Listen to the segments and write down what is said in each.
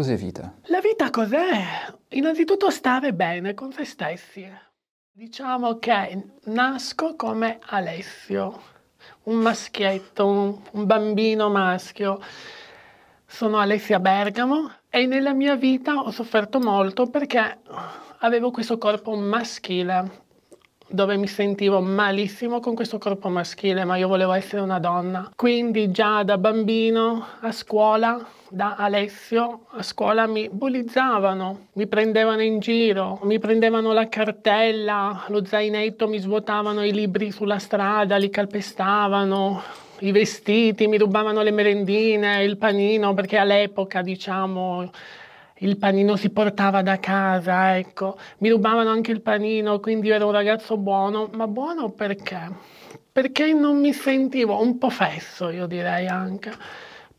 Cos'è vita? La vita cos'è? Innanzitutto stare bene con se stessi. Diciamo che nasco come Alessio, un maschietto, un, un bambino maschio. Sono Alessia Bergamo e nella mia vita ho sofferto molto perché avevo questo corpo maschile dove mi sentivo malissimo con questo corpo maschile, ma io volevo essere una donna. Quindi già da bambino a scuola da Alessio a scuola mi bullizzavano, mi prendevano in giro, mi prendevano la cartella, lo zainetto, mi svuotavano i libri sulla strada, li calpestavano, i vestiti, mi rubavano le merendine, il panino, perché all'epoca, diciamo, il panino si portava da casa, ecco. Mi rubavano anche il panino, quindi io ero un ragazzo buono, ma buono perché? Perché non mi sentivo un po' fesso, io direi anche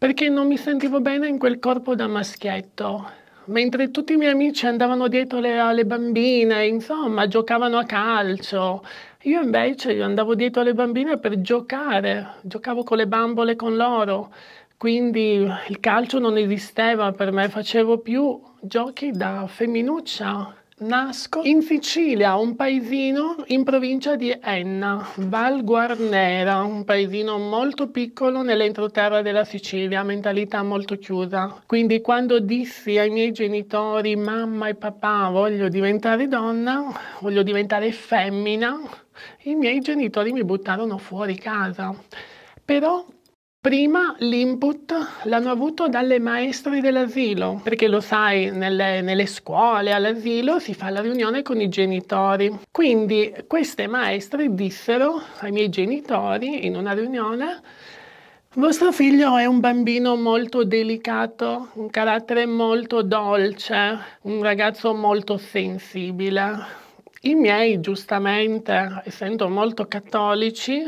perché non mi sentivo bene in quel corpo da maschietto. Mentre tutti i miei amici andavano dietro le, alle bambine, insomma, giocavano a calcio. Io invece io andavo dietro alle bambine per giocare, giocavo con le bambole con loro. Quindi il calcio non esisteva per me, facevo più giochi da femminuccia, Nasco in Sicilia, un paesino in provincia di Enna, Val Guarnera, un paesino molto piccolo nell'entroterra della Sicilia, mentalità molto chiusa. Quindi quando dissi ai miei genitori, mamma e papà, voglio diventare donna, voglio diventare femmina, i miei genitori mi buttarono fuori casa. Però Prima l'input l'hanno avuto dalle maestre dell'asilo, perché lo sai, nelle, nelle, scuole, all'asilo si fa la riunione con i genitori. Quindi queste maestre dissero ai miei genitori in una riunione, vostro figlio è un bambino molto delicato, un carattere molto dolce, un ragazzo molto sensibile. I miei, giustamente, essendo molto cattolici,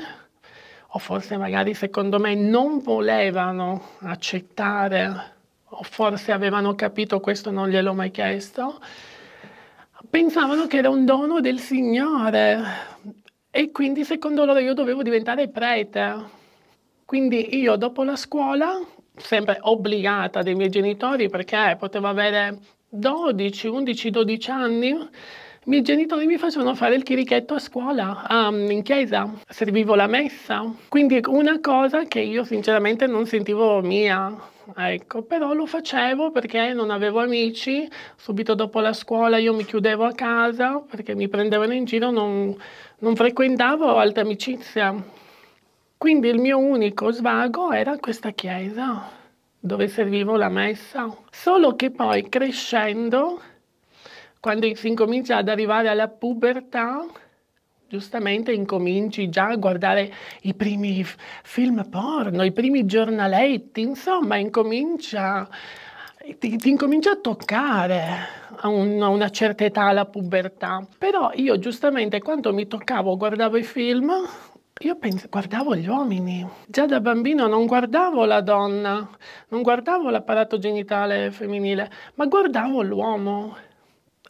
o forse magari secondo me non volevano accettare o forse avevano capito questo non gliel'ho mai chiesto, pensavano che era un dono del Signore e quindi secondo loro io dovevo diventare prete. Quindi io dopo la scuola, sempre obbligata dai miei genitori perché potevo avere 12, 11, 12 anni, i miei genitori mi facevano fare il chirichetto a scuola, um, in chiesa, servivo la messa, quindi una cosa che io sinceramente non sentivo mia. Ecco, però lo facevo perché non avevo amici, subito dopo la scuola io mi chiudevo a casa perché mi prendevano in giro, non, non frequentavo altre amicizie. Quindi il mio unico svago era questa chiesa dove servivo la messa. Solo che poi crescendo quando si incomincia ad arrivare alla pubertà, giustamente incominci già a guardare i primi film porno, i primi giornaletti, insomma, incomincia, ti, ti incomincia a toccare a, un, a una certa età la pubertà. Però io giustamente quando mi toccavo, guardavo i film, io penso, guardavo gli uomini. Già da bambino non guardavo la donna, non guardavo l'apparato genitale femminile, ma guardavo l'uomo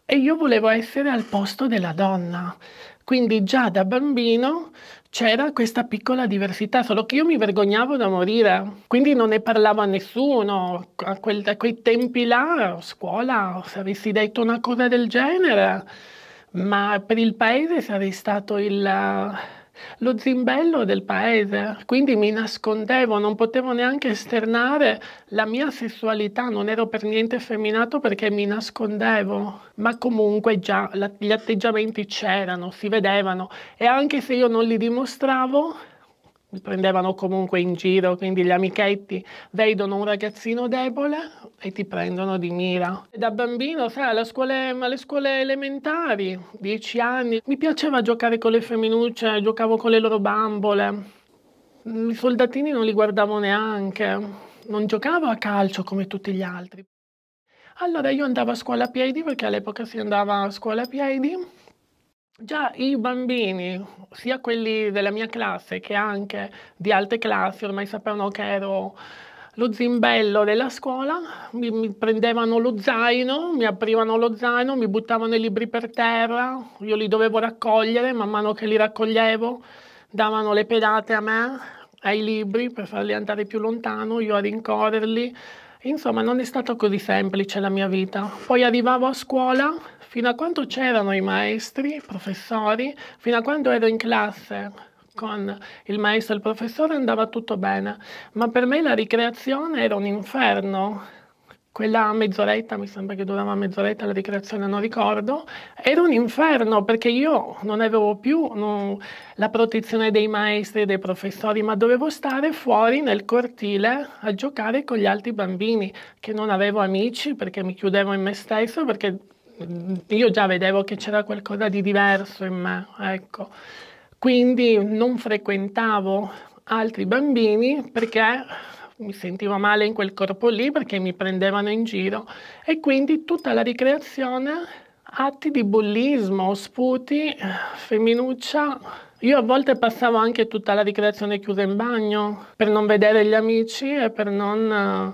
e io volevo essere al posto della donna. Quindi già da bambino c'era questa piccola diversità, solo che io mi vergognavo da morire, quindi non ne parlavo a nessuno. A, quel, a quei tempi là, a scuola, se avessi detto una cosa del genere, ma per il paese sarei stato il lo zimbello del paese, quindi mi nascondevo, non potevo neanche esternare la mia sessualità, non ero per niente femminato perché mi nascondevo, ma comunque già la, gli atteggiamenti c'erano, si vedevano e anche se io non li dimostravo, mi prendevano comunque in giro, quindi gli amichetti vedono un ragazzino debole e ti prendono di mira. Da bambino, sai, alle scuole, alle scuole elementari, dieci anni, mi piaceva giocare con le femminucce, giocavo con le loro bambole. I soldatini non li guardavo neanche, non giocavo a calcio come tutti gli altri. Allora io andavo a scuola a piedi perché all'epoca si andava a scuola a piedi Già i bambini, sia quelli della mia classe che anche di altre classi, ormai sapevano che ero lo zimbello della scuola, mi, mi, prendevano lo zaino, mi aprivano lo zaino, mi buttavano i libri per terra, io li dovevo raccogliere, man mano che li raccoglievo davano le pedate a me, ai libri, per farli andare più lontano, io a rincorrerli. Insomma, non è stata così semplice la mia vita. Poi arrivavo a scuola fino a quando c'erano i maestri, i professori, fino a quando ero in classe con il maestro e il professore andava tutto bene, ma per me la ricreazione era un inferno. Quella mezz'oretta, mi sembra che durava mezz'oretta la ricreazione, non ricordo, era un inferno perché io non avevo più no, la protezione dei maestri e dei professori, ma dovevo stare fuori nel cortile a giocare con gli altri bambini, che non avevo amici perché mi chiudevo in me stesso, perché io già vedevo che c'era qualcosa di diverso in me, ecco. Quindi non frequentavo altri bambini perché mi sentivo male in quel corpo lì, perché mi prendevano in giro e quindi tutta la ricreazione atti di bullismo, sputi, femminuccia. Io a volte passavo anche tutta la ricreazione chiusa in bagno per non vedere gli amici e per non,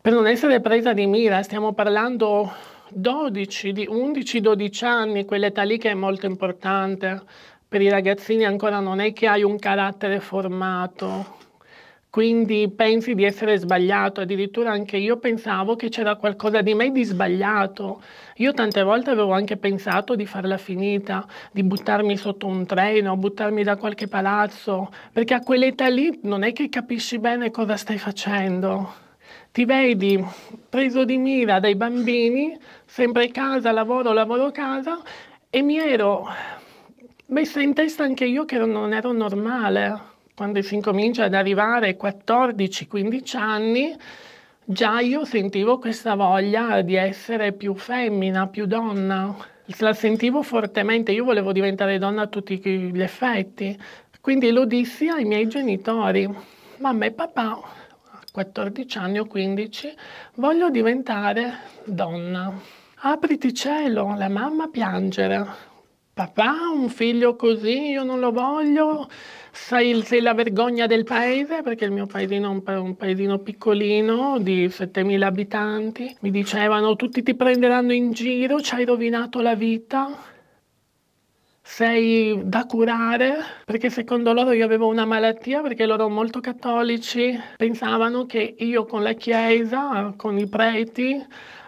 per non essere presa di mira. Stiamo parlando 12, 11-12 anni, quell'età lì che è molto importante per i ragazzini ancora non è che hai un carattere formato, quindi pensi di essere sbagliato, addirittura anche io pensavo che c'era qualcosa di me di sbagliato, io tante volte avevo anche pensato di farla finita, di buttarmi sotto un treno, buttarmi da qualche palazzo, perché a quell'età lì non è che capisci bene cosa stai facendo ti vedi preso di mira dai bambini, sempre casa, lavoro, lavoro, casa, e mi ero messa in testa anche io che non ero normale. Quando si incomincia ad arrivare ai 14-15 anni, già io sentivo questa voglia di essere più femmina, più donna. La sentivo fortemente, io volevo diventare donna a tutti gli effetti. Quindi lo dissi ai miei genitori, mamma e papà 14 anni o 15, voglio diventare donna. Apriti cielo, la mamma piangere. Papà, un figlio così, io non lo voglio. Sei, sei la vergogna del paese, perché il mio paesino è un, un paesino piccolino di 7.000 abitanti. Mi dicevano, tutti ti prenderanno in giro, ci hai rovinato la vita sei da curare, perché secondo loro io avevo una malattia, perché loro molto cattolici pensavano che io con la Chiesa, con i preti,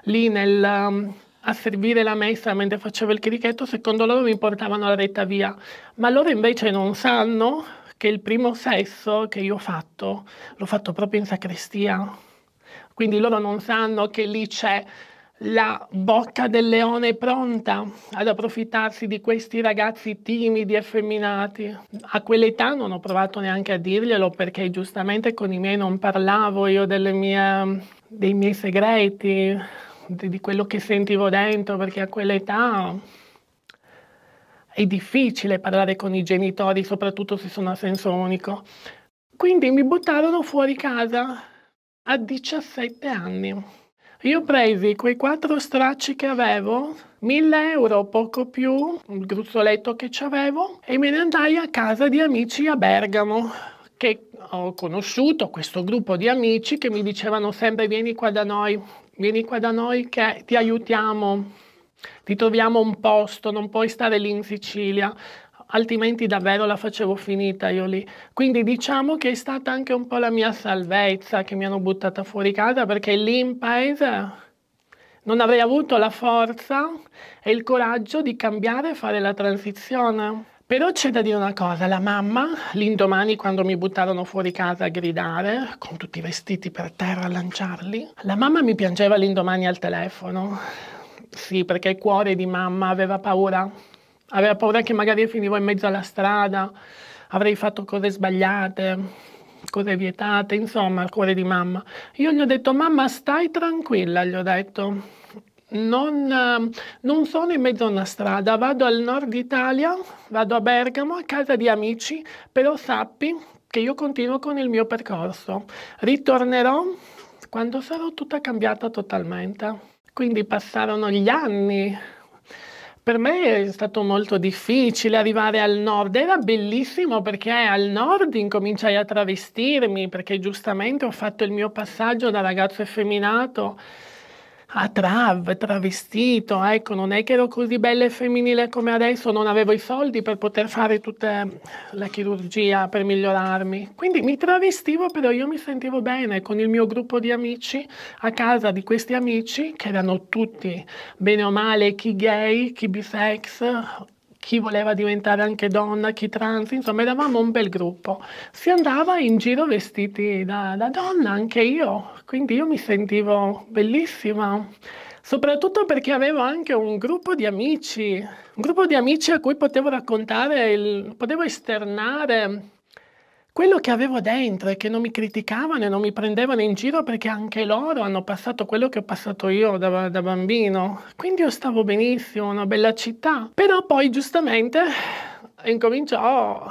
lì nel, um, a servire la messa mentre facevo il chirichetto, secondo loro mi portavano la retta via, ma loro invece non sanno che il primo sesso che io ho fatto, l'ho fatto proprio in sacrestia. Quindi loro non sanno che lì c'è la bocca del leone è pronta ad approfittarsi di questi ragazzi timidi, e effeminati. A quell'età non ho provato neanche a dirglielo perché giustamente con i miei non parlavo io mie, dei miei segreti, di quello che sentivo dentro, perché a quell'età è difficile parlare con i genitori, soprattutto se sono a senso unico. Quindi mi buttarono fuori casa a 17 anni. Io presi quei quattro stracci che avevo, 1000 euro poco più, il gruzzoletto che c'avevo, e me ne andai a casa di amici a Bergamo che ho conosciuto questo gruppo di amici che mi dicevano sempre vieni qua da noi, vieni qua da noi che ti aiutiamo, ti troviamo un posto, non puoi stare lì in Sicilia altrimenti davvero la facevo finita io lì. Quindi diciamo che è stata anche un po' la mia salvezza che mi hanno buttata fuori casa perché lì in paese non avrei avuto la forza e il coraggio di cambiare e fare la transizione. Però c'è da dire una cosa, la mamma l'indomani quando mi buttarono fuori casa a gridare, con tutti i vestiti per terra a lanciarli, la mamma mi piangeva l'indomani al telefono. Sì, perché il cuore di mamma aveva paura Aveva paura che magari io finivo in mezzo alla strada, avrei fatto cose sbagliate, cose vietate, insomma, al cuore di mamma. Io gli ho detto, mamma stai tranquilla, gli ho detto. Non, non, sono in mezzo a una strada, vado al nord Italia, vado a Bergamo a casa di amici, però sappi che io continuo con il mio percorso. Ritornerò quando sarò tutta cambiata totalmente. Quindi passarono gli anni per me è stato molto difficile arrivare al nord, era bellissimo perché al nord incominciai a travestirmi perché giustamente ho fatto il mio passaggio da ragazzo effeminato a ah, trav, travestito, ecco, non è che ero così bella e femminile come adesso, non avevo i soldi per poter fare tutta la chirurgia per migliorarmi. Quindi mi travestivo, però io mi sentivo bene con il mio gruppo di amici, a casa di questi amici, che erano tutti bene o male, chi gay, chi bisex, chi voleva diventare anche donna, chi trans, insomma eravamo un bel gruppo. Si andava in giro vestiti da, da donna, anche io, quindi io mi sentivo bellissima soprattutto perché avevo anche un gruppo di amici, un gruppo di amici a cui potevo raccontare, il, potevo esternare quello che avevo dentro e che non mi criticavano e non mi prendevano in giro perché anche loro hanno passato quello che ho passato io da, da bambino. Quindi io stavo benissimo, una bella città. Però poi giustamente incominciò...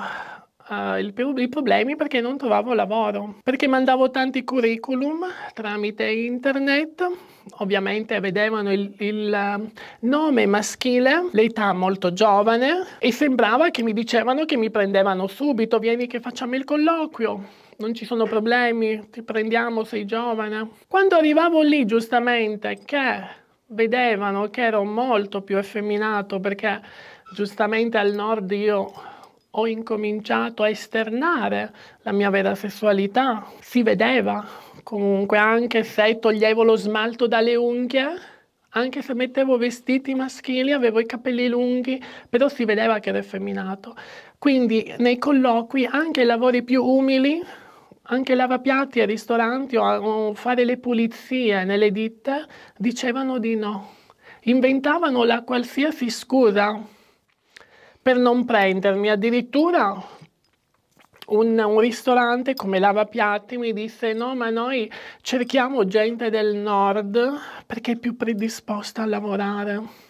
Uh, il, i problemi perché non trovavo lavoro, perché mandavo tanti curriculum tramite internet ovviamente vedevano il, il ehm, nome maschile, l'età molto giovane e sembrava che mi dicevano che mi prendevano subito, vieni che facciamo il colloquio non ci sono problemi, ti prendiamo, sei giovane. Quando arrivavo lì, giustamente, che vedevano che ero molto più effeminato perché giustamente al nord io ho incominciato a esternare la mia vera sessualità, si vedeva Comunque anche se toglievo lo smalto dalle unghie, anche se mettevo vestiti maschili, avevo i capelli lunghi, però si vedeva che ero effeminato. Quindi nei colloqui, anche i lavori più umili, anche lavapiatti ai ristoranti o, o fare le pulizie nelle ditte, dicevano di no. Inventavano la qualsiasi scusa per non prendermi, addirittura un, un ristorante come lavapiatti mi disse no ma noi cerchiamo gente del nord perché è più predisposta a lavorare.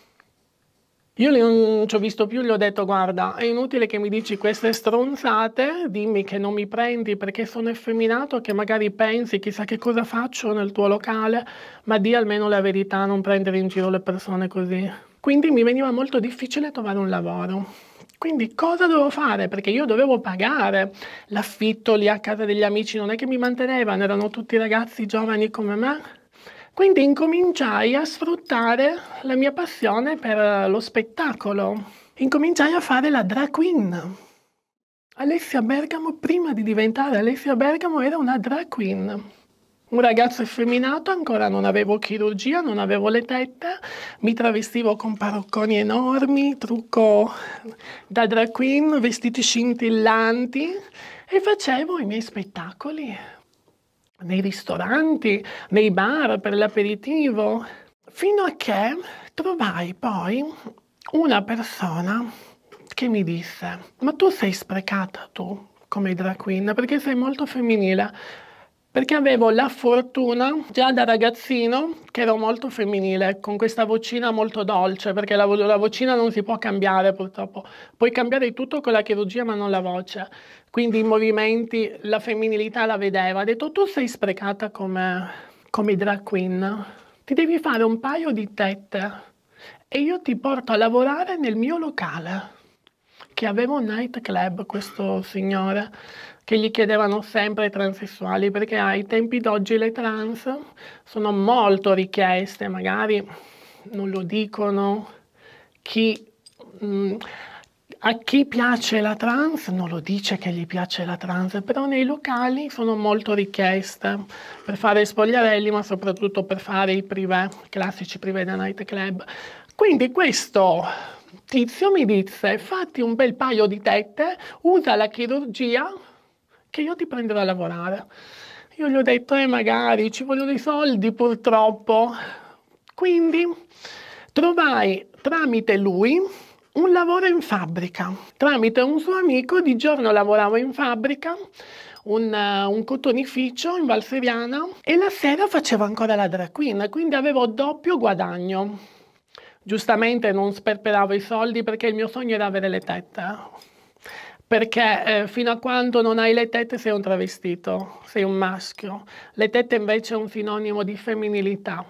Io non ci ho visto più, gli ho detto guarda, è inutile che mi dici queste stronzate, dimmi che non mi prendi perché sono effeminato, che magari pensi chissà che cosa faccio nel tuo locale, ma di almeno la verità, non prendere in giro le persone così. Quindi mi veniva molto difficile trovare un lavoro. Quindi cosa dovevo fare? Perché io dovevo pagare l'affitto lì a casa degli amici, non è che mi mantenevano, erano tutti ragazzi giovani come me. Quindi incominciai a sfruttare la mia passione per eh, lo spettacolo. Incominciai a fare la drag queen. Alessia Bergamo, prima di diventare Alessia Bergamo, era una drag queen un ragazzo effeminato, ancora non avevo chirurgia, non avevo le tette, mi travestivo con parocconi enormi, trucco da drag queen, vestiti scintillanti e facevo i miei spettacoli nei ristoranti, nei bar per l'aperitivo, fino a che trovai poi una persona che mi disse, ma tu sei sprecata tu come drag queen perché sei molto femminile perché avevo la fortuna già da ragazzino che ero molto femminile, con questa vocina molto dolce, perché la, la vocina non si può cambiare purtroppo. Puoi cambiare tutto con la chirurgia ma non la voce. Quindi i movimenti, la femminilità la vedeva. Ha detto tu sei sprecata come, come drag queen, ti devi fare un paio di tette e io ti porto a lavorare nel mio locale che aveva un night club questo signore che gli chiedevano sempre i transessuali, perché ai tempi d'oggi le trans sono molto richieste, magari non lo dicono chi... Mh, mm, a chi piace la trans non lo dice che gli piace la trans, però nei locali sono molto richieste per fare spogliarelli, ma soprattutto per fare i privé, classici privé da night club. Quindi questo tizio mi disse: fatti un bel paio di tette, usa la chirurgia perché io ti prenderò a lavorare. Io gli ho detto, eh magari ci vogliono i soldi purtroppo. Quindi trovai tramite lui un lavoro in fabbrica. Tramite un suo amico di giorno lavoravo in fabbrica, un, un cotonificio in Valseriana e la sera facevo ancora la drag queen, quindi avevo doppio guadagno. Giustamente non sperperavo i soldi perché il mio sogno era avere le tette. Eh perché eh, fino a quando non hai le tette sei un travestito, sei un maschio. Le tette invece è un sinonimo di femminilità,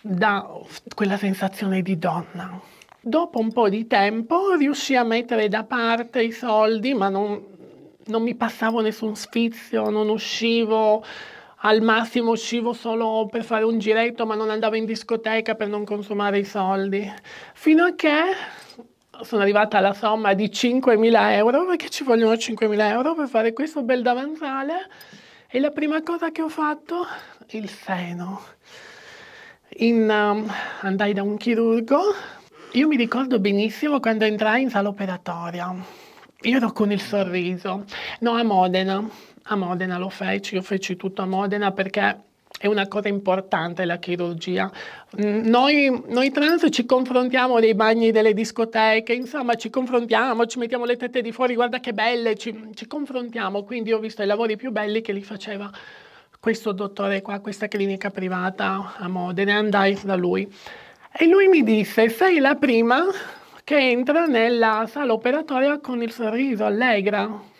da quella sensazione di donna. Dopo un po' di tempo riuscii a mettere da parte i soldi, ma non, non mi passavo nessun sfizio, non uscivo, al massimo uscivo solo per fare un giretto, ma non andavo in discoteca per non consumare i soldi. Fino a che sono arrivata alla somma di 5.000 euro, perché ci vogliono 5.000 euro per fare questo bel davanzale. E la prima cosa che ho fatto, il seno. In, um, andai da un chirurgo. Io mi ricordo benissimo quando entrai in sala operatoria. Io ero con il sorriso. No, a Modena. A Modena lo feci, io feci tutto a Modena perché è una cosa importante la chirurgia. Mm, noi, noi, trans ci confrontiamo nei bagni delle discoteche, insomma ci confrontiamo, ci mettiamo le tette di fuori, guarda che belle, ci, ci confrontiamo. Quindi ho visto i lavori più belli che li faceva questo dottore qua, questa clinica privata a Modena, andai da lui. E lui mi disse, sei la prima che entra nella sala operatoria con il sorriso allegra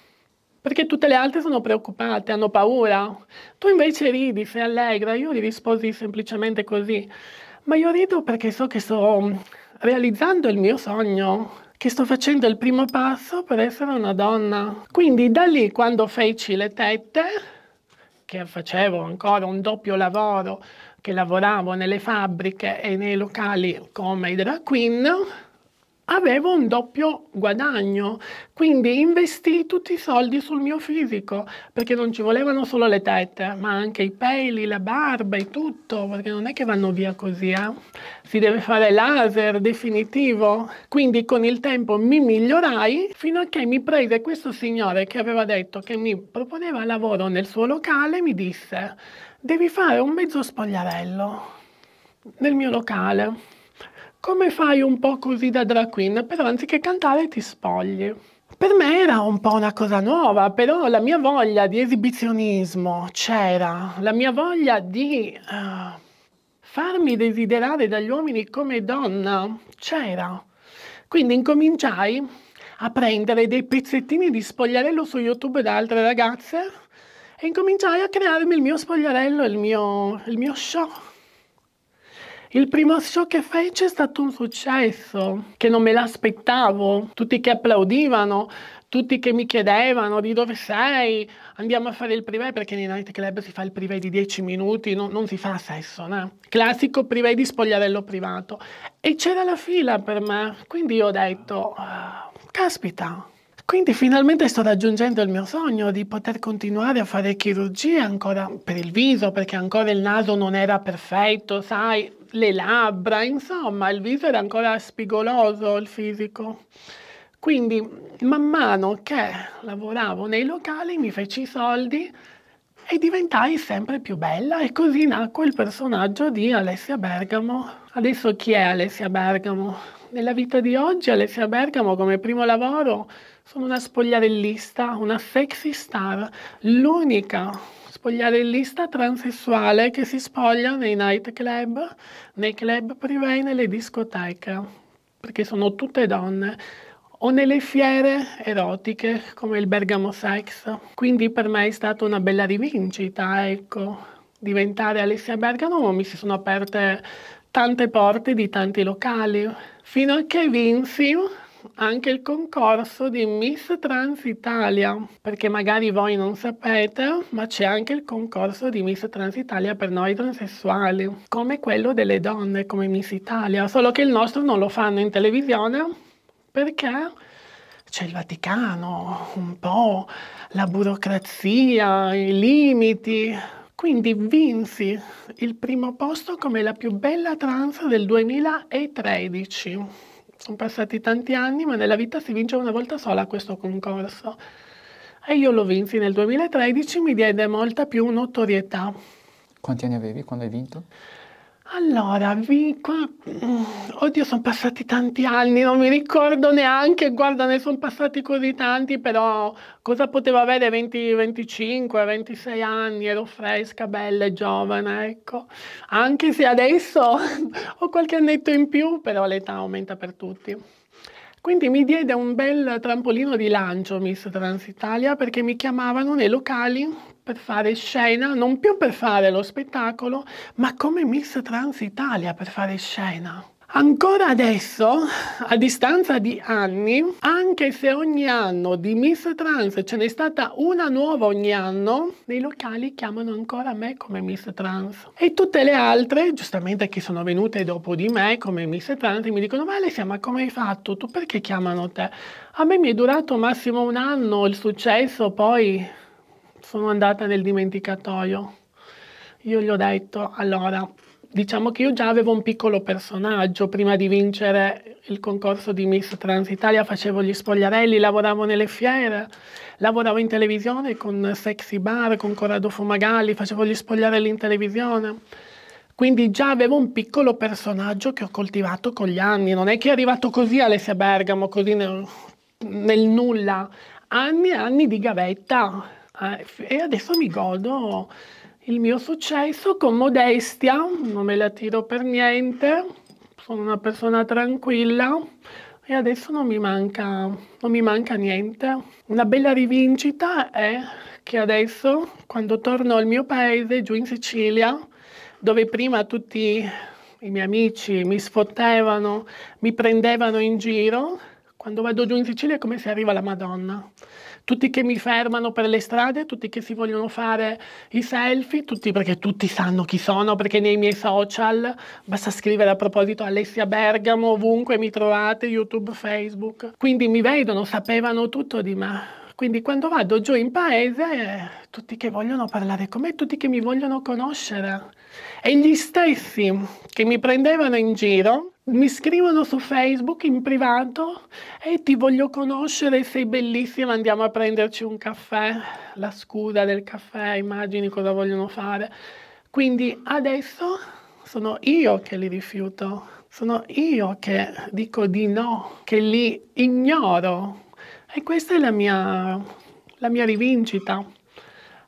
perché tutte le altre sono preoccupate, hanno paura. Tu invece ridi, sei allegra, io gli risposi semplicemente così. Ma io rido perché so che sto realizzando il mio sogno, che sto facendo il primo passo per essere una donna. Quindi da lì quando feci le tette, che facevo ancora un doppio lavoro, che lavoravo nelle fabbriche e nei locali come i drag queen, avevo un doppio guadagno, quindi investii tutti i soldi sul mio fisico, perché non ci volevano solo le tette, ma anche i peli, la barba e tutto, perché non è che vanno via così, eh? si deve fare laser definitivo. Quindi con il tempo mi migliorai fino a che mi prese questo signore che aveva detto che mi proponeva lavoro nel suo locale, e mi disse devi fare un mezzo spogliarello nel mio locale come fai un po' così da drag queen, però anziché cantare ti spogli. Per me era un po' una cosa nuova, però la mia voglia di esibizionismo c'era, la mia voglia di uh, farmi desiderare dagli uomini come donna c'era. Quindi incominciai a prendere dei pezzettini di spogliarello su YouTube da altre ragazze e incominciai a crearmi il mio spogliarello, il mio, il mio show. Il primo show che fece è stato un successo che non me l'aspettavo. Tutti che applaudivano, tutti che mi chiedevano di dove sei, andiamo a fare il privé perché nei night club si fa il privé di 10 minuti, no, non si fa sesso, no? Classico privé di spogliarello privato. E c'era la fila per me, quindi ho detto, ah, caspita, quindi finalmente sto raggiungendo il mio sogno di poter continuare a fare chirurgia ancora per il viso, perché ancora il naso non era perfetto, sai, le labbra, insomma, il viso era ancora spigoloso, il fisico. Quindi man mano che lavoravo nei locali mi feci i soldi e diventai sempre più bella e così nacque il personaggio di Alessia Bergamo. Adesso chi è Alessia Bergamo? Nella vita di oggi Alessia Bergamo come primo lavoro sono una spogliarellista, una sexy star, l'unica spogliarellista transessuale che si spoglia nei nightclub, nei club privé, nelle discoteche, perché sono tutte donne o nelle fiere erotiche come il Bergamo Sex. Quindi per me è stata una bella rivincita, ecco. Diventare Alessia Bergamo mi si sono aperte tante porte di tanti locali, fino a che vinsi anche il concorso di Miss Trans Italia, perché magari voi non sapete, ma c'è anche il concorso di Miss Trans Italia per noi transessuali, come quello delle donne, come Miss Italia, solo che il nostro non lo fanno in televisione perché c'è il Vaticano, un po' la burocrazia, i limiti. Quindi vinsi il primo posto come la più bella trans del 2013. Sono passati tanti anni, ma nella vita si vince una volta sola questo concorso. E io lo vinsi nel 2013, mi diede molta più notorietà. Quanti anni avevi quando hai vinto? Allora, vi... Mm, oddio, sono passati tanti anni, non mi ricordo neanche, guarda, ne sono passati così tanti, però cosa potevo avere 20, 25, 26 anni, ero fresca, bella e giovane, ecco. Anche se adesso ho qualche annetto in più, però l'età aumenta per tutti. Quindi mi diede un bel trampolino di lancio Miss Trans Italia perché mi chiamavano nei locali per fare scena, non più per fare lo spettacolo, ma come Miss Trans Italia per fare scena. Ancora adesso, a distanza di anni, anche se ogni anno di Miss Trans ce n'è stata una nuova ogni anno, nei locali chiamano ancora me come Miss Trans. E tutte le altre, giustamente che sono venute dopo di me come Miss Trans, mi dicono ma Alessia ma come hai fatto? Tu perché chiamano te? A me mi è durato massimo un anno il successo, poi sono andata nel dimenticatoio. Io gli ho detto allora Diciamo che io già avevo un piccolo personaggio, prima di vincere il concorso di Miss Trans Italia facevo gli spogliarelli, lavoravo nelle fiere, lavoravo in televisione con Sexy Bar, con Corrado Fumagalli, facevo gli spogliarelli in televisione. Quindi già avevo un piccolo personaggio che ho coltivato con gli anni, non è che è arrivato così Alessia Bergamo, così nel, nel nulla, anni e anni di gavetta eh, e adesso mi godo il mio successo con modestia, non me la tiro per niente, sono una persona tranquilla e adesso non mi manca, non mi manca niente. Una bella rivincita è che adesso, quando torno al mio paese, giù in Sicilia, dove prima tutti i miei amici mi sfottevano, mi prendevano in giro, quando vado giù in Sicilia è come se arriva la Madonna tutti che mi fermano per le strade, tutti che si vogliono fare i selfie, tutti perché tutti sanno chi sono, perché nei miei social basta scrivere a proposito Alessia Bergamo, ovunque mi trovate, YouTube, Facebook. Quindi mi vedono, sapevano tutto di me. Quindi quando vado giù in paese, tutti che vogliono parlare con me, tutti che mi vogliono conoscere. E gli stessi che mi prendevano in giro mi scrivono su Facebook in privato e ti voglio conoscere, sei bellissima, andiamo a prenderci un caffè. La scuda del caffè, immagini cosa vogliono fare. Quindi adesso sono io che li rifiuto, sono io che dico di no, che li ignoro. E questa è la mia, la mia rivincita,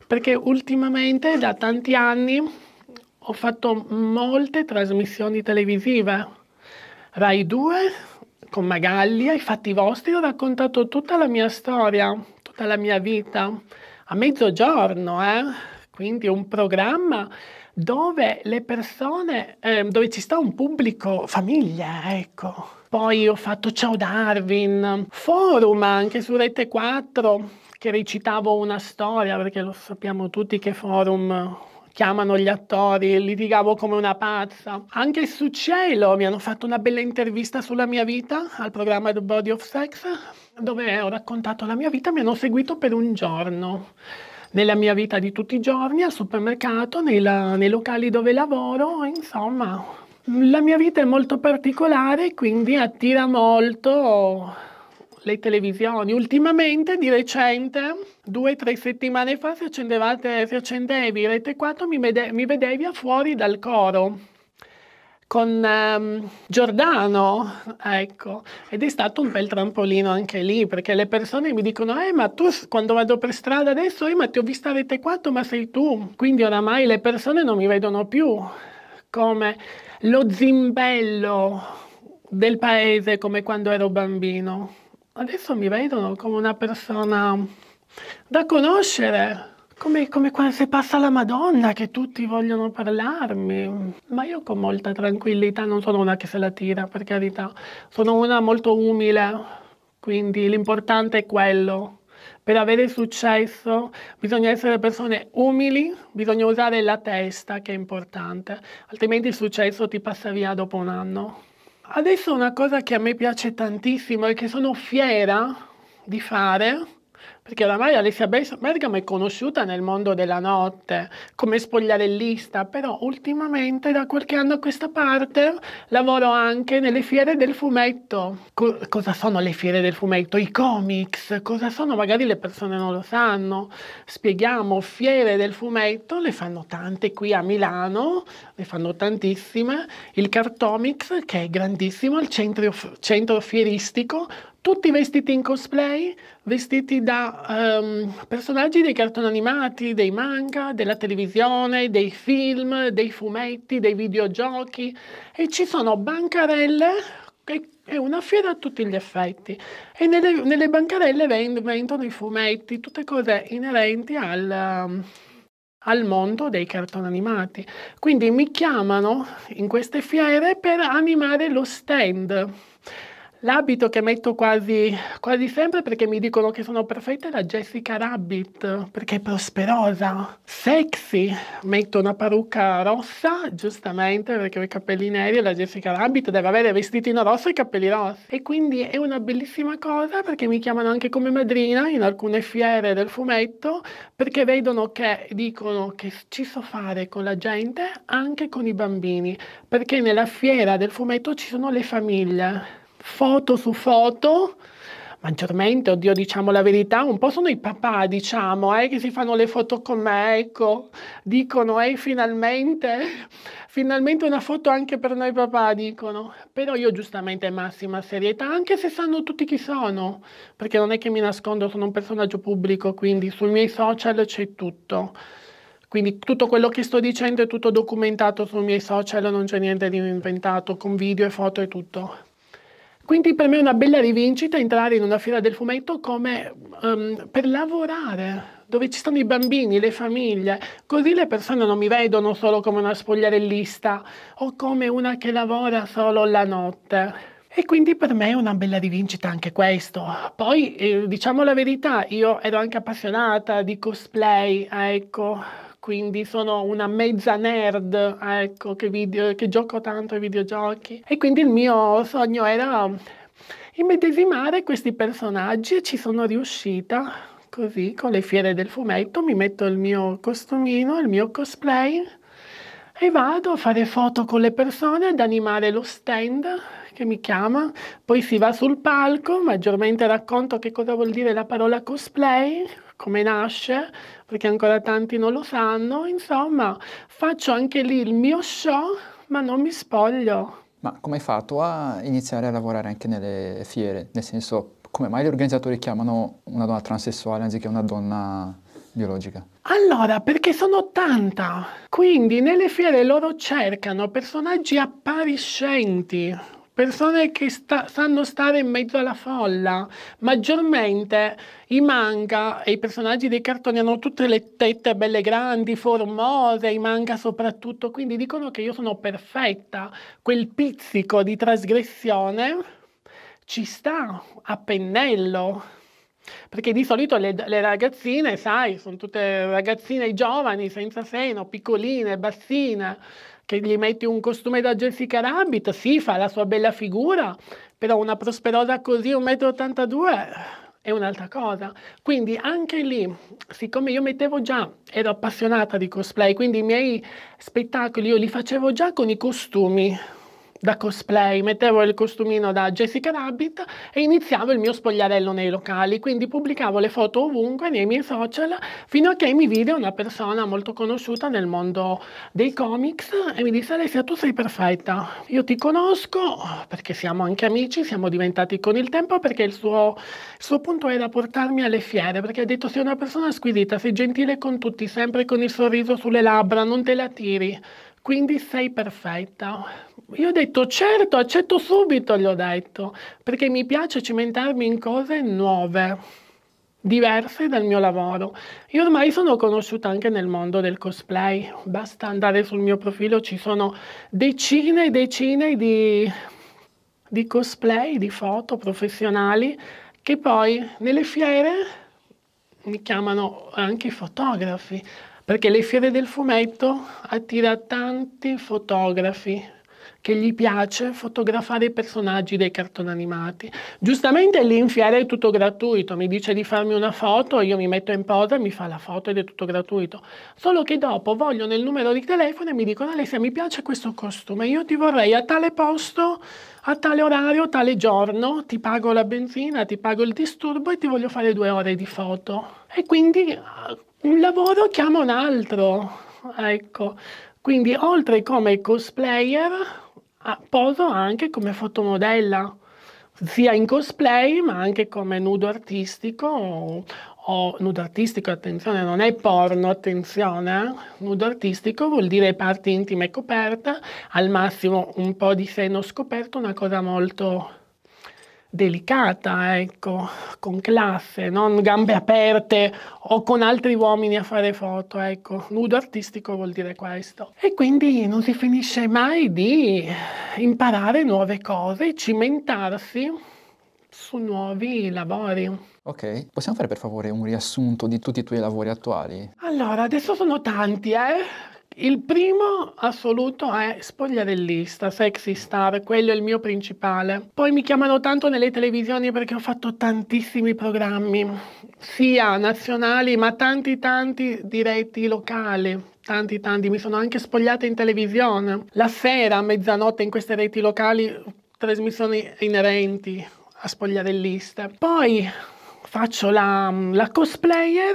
perché ultimamente da tanti anni ho fatto molte trasmissioni televisive. Rai 2 con Magalli, ai fatti vostri, ho raccontato tutta la mia storia, tutta la mia vita, a mezzogiorno, eh? quindi un programma dove le persone, eh, dove ci sta un pubblico, famiglia, ecco. Poi ho fatto Ciao Darwin, forum anche su Rete 4, che recitavo una storia, perché lo sappiamo tutti che forum chiamano gli attori, litigavo come una pazza. Anche su Cielo mi hanno fatto una bella intervista sulla mia vita al programma The Body of Sex, dove ho raccontato la mia vita, mi hanno seguito per un giorno nella mia vita di tutti i giorni, al supermercato, nella, nei locali dove lavoro, insomma, la mia vita è molto particolare, quindi attira molto le televisioni. Ultimamente, di recente, due o tre settimane fa, se, se accendevi Rete 4, mi, vede, mi vedevi fuori dal coro con um, Giordano, ecco, ed è stato un bel trampolino anche lì, perché le persone mi dicono, eh ma tu quando vado per strada adesso, eh ma ti ho vista a Rete 4, ma sei tu, quindi oramai le persone non mi vedono più come lo zimbello del paese come quando ero bambino adesso mi vedono come una persona da conoscere, come, come quando si passa la Madonna che tutti vogliono parlarmi, ma io con molta tranquillità non sono una che se la tira, per carità, sono una molto umile, quindi l'importante è quello. Per avere successo bisogna essere persone umili, bisogna usare la testa che è importante, altrimenti il successo ti passa via dopo un anno. Adesso una cosa che a me piace tantissimo e che sono fiera di fare perché oramai Alessia Bergamo è conosciuta nel mondo della notte come spogliarellista, però ultimamente da qualche anno a questa parte lavoro anche nelle fiere del fumetto. Co- cosa sono le fiere del fumetto? I comics, cosa sono? Magari le persone non lo sanno. Spieghiamo, fiere del fumetto le fanno tante qui a Milano, le fanno tantissime. Il Cartomics che è grandissimo, il centro, centro fieristico tutti vestiti in cosplay, vestiti da um, personaggi dei cartoni animati, dei manga, della televisione, dei film, dei fumetti, dei videogiochi e ci sono bancarelle che è una fiera a tutti gli effetti e nelle, nelle bancarelle vendono i fumetti, tutte cose inerenti al... al mondo dei cartoni animati. Quindi mi chiamano in queste fiere per animare lo stand. L'abito che metto quasi, quasi, sempre perché mi dicono che sono perfetta è la Jessica Rabbit, perché è prosperosa, sexy. Metto una parrucca rossa, giustamente, perché ho i capelli neri e la Jessica Rabbit deve avere vestitino rosso e capelli rossi. E quindi è una bellissima cosa perché mi chiamano anche come madrina in alcune fiere del fumetto, perché vedono che dicono che ci so fare con la gente, anche con i bambini, perché nella fiera del fumetto ci sono le famiglie foto su foto, maggiormente, oddio diciamo la verità, un po' sono i papà diciamo, eh, che si fanno le foto con me, ecco, dicono eh finalmente, finalmente una foto anche per noi papà, dicono, però io giustamente massima serietà, anche se sanno tutti chi sono, perché non è che mi nascondo, sono un personaggio pubblico, quindi sui miei social c'è tutto. Quindi tutto quello che sto dicendo è tutto documentato sui miei social, non c'è niente di inventato, con video e foto e tutto. Quindi per me è una bella rivincita entrare in una fiera del fumetto come um, per lavorare dove ci sono i bambini, le famiglie, così le persone non mi vedono solo come una spogliarellista o come una che lavora solo la notte. E quindi per me è una bella rivincita anche questo. Poi, eh, diciamo la verità, io ero anche appassionata di cosplay, ecco, quindi sono una mezza nerd, ecco, che, video, che gioco tanto ai videogiochi. E quindi il mio sogno era immedesimare questi personaggi e ci sono riuscita così con le fiere del fumetto, mi metto il mio costumino, il mio cosplay e vado a fare foto con le persone, ad animare lo stand che mi chiama, poi si va sul palco, maggiormente racconto che cosa vuol dire la parola cosplay, come nasce, perché ancora tanti non lo sanno, insomma faccio anche lì il mio show, ma non mi spoglio. Ma come hai fatto a iniziare a lavorare anche nelle fiere? Nel senso, come mai gli organizzatori chiamano una donna transessuale anziché una donna biologica? Allora, perché sono 80, quindi nelle fiere loro cercano personaggi appariscenti, persone che sta, sanno stare in mezzo alla folla. Maggiormente i manga e i personaggi dei cartoni hanno tutte le tette belle grandi, formose, i manga soprattutto, quindi dicono che io sono perfetta. Quel pizzico di trasgressione ci sta a pennello. Perché di solito le, le ragazzine, sai, sono tutte ragazzine giovani, senza seno, piccoline, bassine che gli metti un costume da Jessica Rabbit, sì, fa la sua bella figura, però una prosperosa così, un metro 82, è un'altra cosa. Quindi anche lì, siccome io mettevo già, ero appassionata di cosplay, quindi i miei spettacoli io li facevo già con i costumi da cosplay, mettevo il costumino da Jessica Rabbit e iniziavo il mio spogliarello nei locali, quindi pubblicavo le foto ovunque nei miei social fino a che mi vide una persona molto conosciuta nel mondo dei comics e mi disse Alessia tu sei perfetta, io ti conosco perché siamo anche amici, siamo diventati con il tempo perché il suo, il suo punto era portarmi alle fiere perché ha detto sei una persona squisita, sei gentile con tutti, sempre con il sorriso sulle labbra, non te la tiri, quindi sei perfetta. Io ho detto certo, accetto subito, gli ho detto, perché mi piace cimentarmi in cose nuove, diverse dal mio lavoro. Io ormai sono conosciuta anche nel mondo del cosplay, basta andare sul mio profilo, ci sono decine e decine di, di cosplay, di foto professionali che poi nelle fiere mi chiamano anche i fotografi, perché le fiere del fumetto attira tanti fotografi che gli piace fotografare i personaggi dei cartoni animati. Giustamente lì in fiera è tutto gratuito, mi dice di farmi una foto, io mi metto in posa, mi fa la foto ed è tutto gratuito. Solo che dopo vogliono il numero di telefono e mi dicono Alessia mi piace questo costume, io ti vorrei a tale posto, a tale orario, tale giorno, ti pago la benzina, ti pago il disturbo e ti voglio fare due ore di foto. E quindi eh, un lavoro chiama un altro. Ecco, quindi oltre come cosplayer poso anche come fotomodella, sia in cosplay ma anche come nudo artistico o, o nudo artistico, attenzione, non è porno, attenzione, eh. nudo artistico vuol dire parti intime coperte, al massimo un po' di seno scoperto, una cosa molto delicata, ecco, con classe, non gambe aperte o con altri uomini a fare foto, ecco, nudo artistico vuol dire questo. E quindi non si finisce mai di imparare nuove cose, cimentarsi su nuovi lavori. Ok, possiamo fare per favore un riassunto di tutti i tuoi lavori attuali? Allora, adesso sono tanti, eh? Il primo assoluto è spogliarellista, sexy star, quello è il mio principale. Poi mi chiamano tanto nelle televisioni perché ho fatto tantissimi programmi, sia nazionali ma tanti tanti diretti locali, tanti tanti, mi sono anche spogliata in televisione. La sera, a mezzanotte, in queste reti locali, trasmissioni inerenti a spogliarelliste. Poi faccio la, la, cosplayer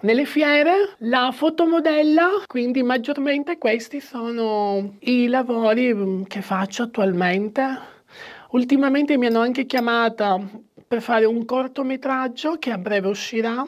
nelle fiere, la fotomodella, quindi maggiormente questi sono i lavori mm, che faccio attualmente. Ultimamente mi hanno anche chiamata per fare un cortometraggio che a breve uscirà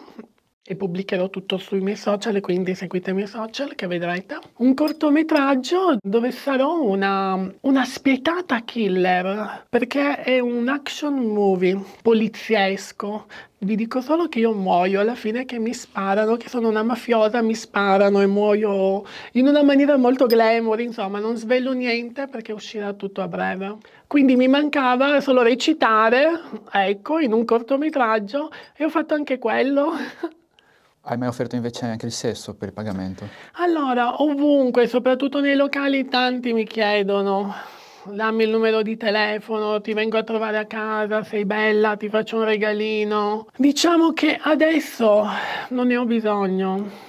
e pubblicherò tutto sui miei social, quindi seguite i miei social che vedrete. Un cortometraggio dove sarò una, una spietata killer, perché è un action movie poliziesco. Vi dico solo che io muoio alla fine che mi sparano, che sono una mafiosa, mi sparano e muoio in una maniera molto glamour, insomma, non svelo niente perché uscirà tutto a breve. Quindi mi mancava solo recitare, ecco, in un cortometraggio e ho fatto anche quello. Hai mai offerto invece anche il sesso per il pagamento? Allora, ovunque, soprattutto nei locali, tanti mi chiedono dammi il numero di telefono, ti vengo a trovare a casa, sei bella, ti faccio un regalino. Diciamo che adesso non ne ho bisogno.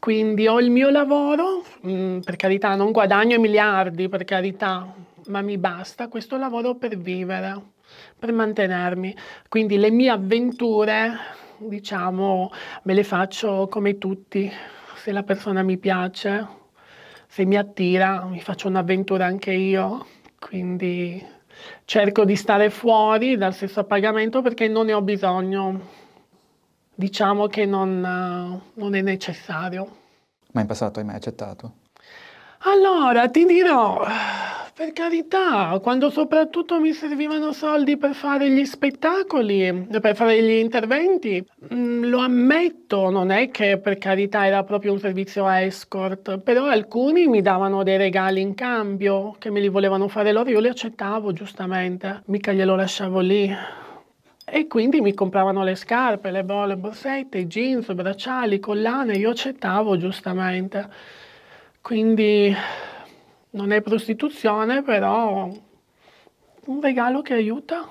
Quindi ho il mio lavoro, mm, per carità, non guadagno miliardi, per carità, ma mi basta questo lavoro per vivere, per mantenermi. Quindi le mie avventure diciamo, me le faccio come tutti. Se la persona mi piace, se mi attira, mi faccio un'avventura anche io. Quindi cerco di stare fuori dal stesso pagamento perché non ne ho bisogno. Diciamo che non, non è necessario. Ma in passato hai mai accettato? Allora, ti dirò, per carità, quando soprattutto mi servivano soldi per fare gli spettacoli, per fare gli interventi, mm, lo ammetto, non è che per carità era proprio un servizio escort, però alcuni mi davano dei regali in cambio che me li volevano fare loro, io li accettavo giustamente, mica glielo lasciavo lì. E quindi mi compravano le scarpe, le, le borsette, i jeans, i bracciali, collane, io accettavo giustamente. Quindi non è prostituzione, però un regalo che aiuta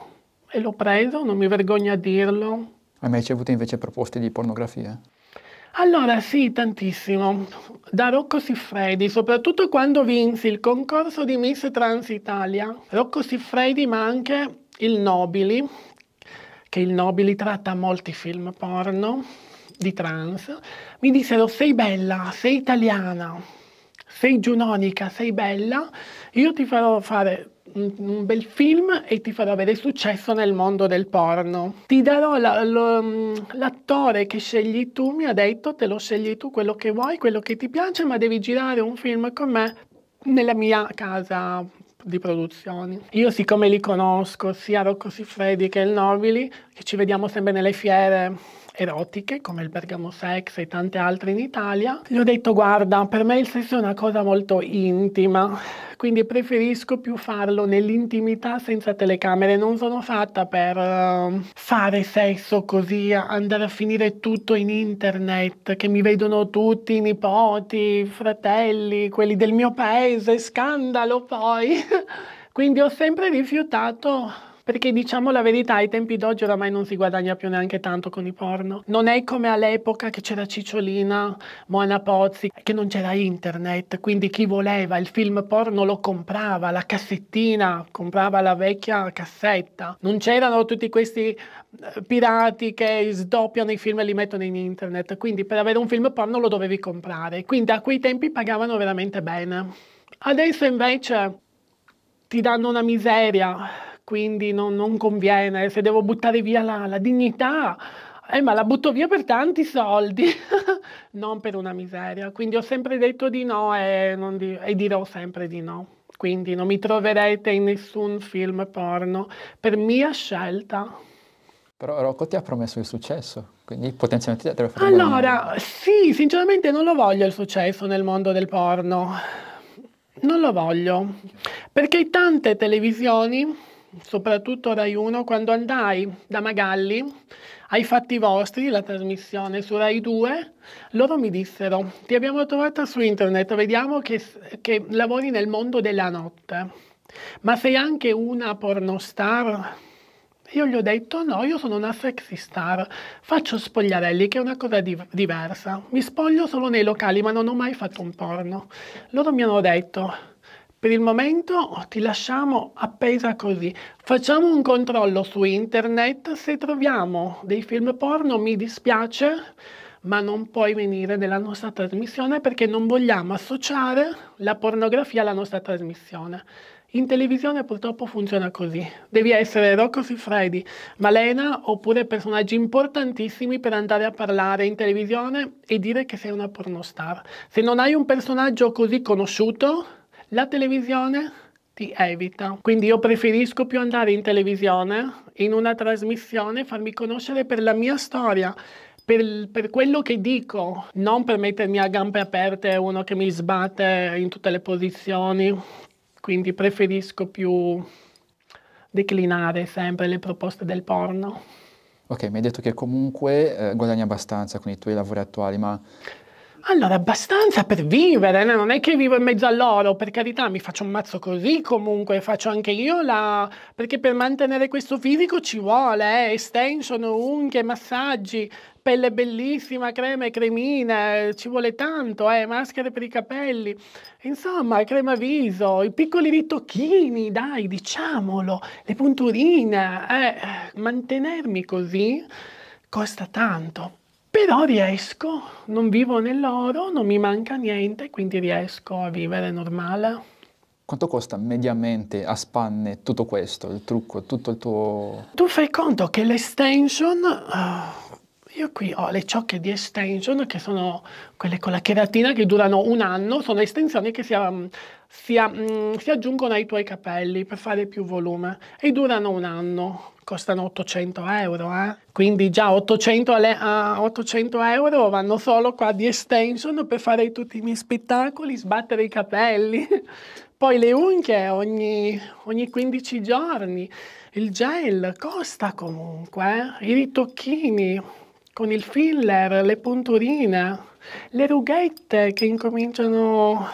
e l'ho preso, non mi vergogno a dirlo. Hai mai ricevuto invece proposte di pornografia? Allora sì, tantissimo. Da Rocco Siffredi, soprattutto quando vinsi il concorso di Miss Trans Italia. Rocco Siffredi, ma anche il Nobili, che il Nobili tratta molti film porno di trans, mi dissero sei bella, sei italiana, sei giunonica, sei bella, io ti farò fare un, bel film e ti farò avere successo nel mondo del porno. Ti darò la, la, l'attore che scegli tu, mi ha detto, te lo scegli tu quello che vuoi, quello che ti piace, ma devi girare un film con me nella mia casa di produzioni. Io siccome li conosco, sia Rocco Siffredi che il Nobili, che ci vediamo sempre nelle fiere erotiche come il Bergamo Sex e tante altre in Italia, gli ho detto guarda per me il sesso è una cosa molto intima, quindi preferisco più farlo nell'intimità senza telecamere, non sono fatta per uh, fare sesso così, andare a finire tutto in internet, che mi vedono tutti, i nipoti, i fratelli, quelli del mio paese, scandalo poi. quindi ho sempre rifiutato perché diciamo la verità, ai tempi d'oggi oramai non si guadagna più neanche tanto con i porno. Non è come all'epoca che c'era Cicciolina, Moana Pozzi, eh, che non c'era internet, quindi chi voleva il film porno lo comprava, la cassettina, comprava la vecchia cassetta. Non c'erano tutti questi eh, pirati che sdoppiano i film e li mettono in internet, quindi per avere un film porno lo dovevi comprare. Quindi a quei tempi pagavano veramente bene. Adesso invece ti danno una miseria quindi non, non conviene, se devo buttare via la, la dignità, eh, ma la butto via per tanti soldi, non per una miseria. Quindi ho sempre detto di no e, di, e dirò sempre di no. Quindi non mi troverete in nessun film porno, per mia scelta. Però Rocco ti ha promesso il successo, quindi potenzialmente te lo fare Allora, sì, sinceramente non lo voglio il successo nel mondo del porno. Non lo voglio. Perché tante televisioni soprattutto Rai 1, quando andai da Magalli ai fatti vostri, la trasmissione su Rai 2, loro mi dissero, ti abbiamo trovata su internet, vediamo che, che lavori nel mondo della notte, ma sei anche una pornostar? Io gli ho detto no, io sono una sexy star, faccio spogliarelli che è una cosa di- diversa, mi spoglio solo nei locali ma non ho mai fatto un porno. Loro mi hanno detto per il momento ti lasciamo appesa così. Facciamo un controllo su internet se troviamo dei film porno, mi dispiace, ma non puoi venire nella nostra trasmissione perché non vogliamo associare la pornografia alla nostra trasmissione. In televisione purtroppo funziona così. Devi essere Rocco Siffredi, Malena oppure personaggi importantissimi per andare a parlare in televisione e dire che sei una pornostar. Se non hai un personaggio così conosciuto, la televisione ti evita. Quindi io preferisco più andare in televisione, in una trasmissione, farmi conoscere per la mia storia, per, per, quello che dico, non per mettermi a gambe aperte uno che mi sbatte in tutte le posizioni. Quindi preferisco più declinare sempre le proposte del porno. Ok, mi hai detto che comunque eh, guadagni abbastanza con i tuoi lavori attuali, ma allora, abbastanza per vivere, non è che vivo in mezzo a loro, per carità, mi faccio un mazzo così comunque, faccio anche io la... perché per mantenere questo fisico ci vuole, eh, extension, unghie, massaggi, pelle bellissima, crema e cremina, ci vuole tanto, eh, maschere per i capelli, insomma, crema viso, i piccoli ritocchini, dai, diciamolo, le punturine, eh, mantenermi così costa tanto. Però riesco, non vivo nell'oro, non mi manca niente, quindi riesco a vivere normale. Quanto costa mediamente a spanne tutto questo, il trucco, tutto il tuo... Tu fai conto che l'extension, uh, eh, io qui ho le ciocche di extension che sono quelle con la cheratina che durano un anno, sono estensioni che si, mm, si, mm, si aggiungono ai tuoi capelli per fare più volume e durano un anno costano 800 euro, eh? quindi già 800, alle, uh, 800 euro vanno solo qua di extension per fare tutti i miei spettacoli, sbattere i capelli, poi le unghie ogni, ogni 15 giorni, il gel costa comunque, eh? i ritocchini con il filler, le punturine, le rughette che incominciano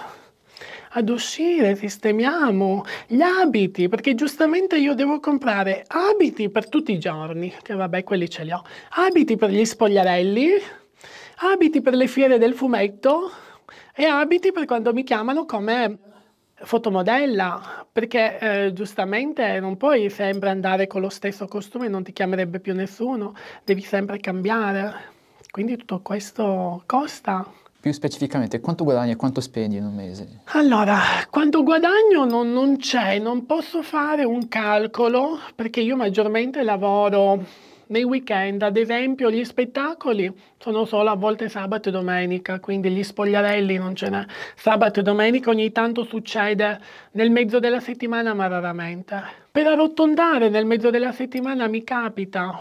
ad uscire, sistemiamo gli abiti, perché giustamente io devo comprare abiti per tutti i giorni, che vabbè quelli ce li ho, abiti per gli spogliarelli, abiti per le fiere del fumetto e abiti per quando mi chiamano come fotomodella, perché eh, giustamente non puoi sempre andare con lo stesso costume, non ti chiamerebbe più nessuno, devi sempre cambiare. Quindi tutto questo costa più specificamente, quanto guadagni e quanto spendi in un mese? Allora, quanto guadagno non, non c'è, non posso fare un calcolo perché io maggiormente lavoro nei weekend, ad esempio, gli spettacoli sono solo a volte sabato e domenica, quindi gli spogliarelli non ce n'è. Sabato e domenica ogni tanto succede nel mezzo della settimana, ma raramente. Per arrotondare, nel mezzo della settimana mi capita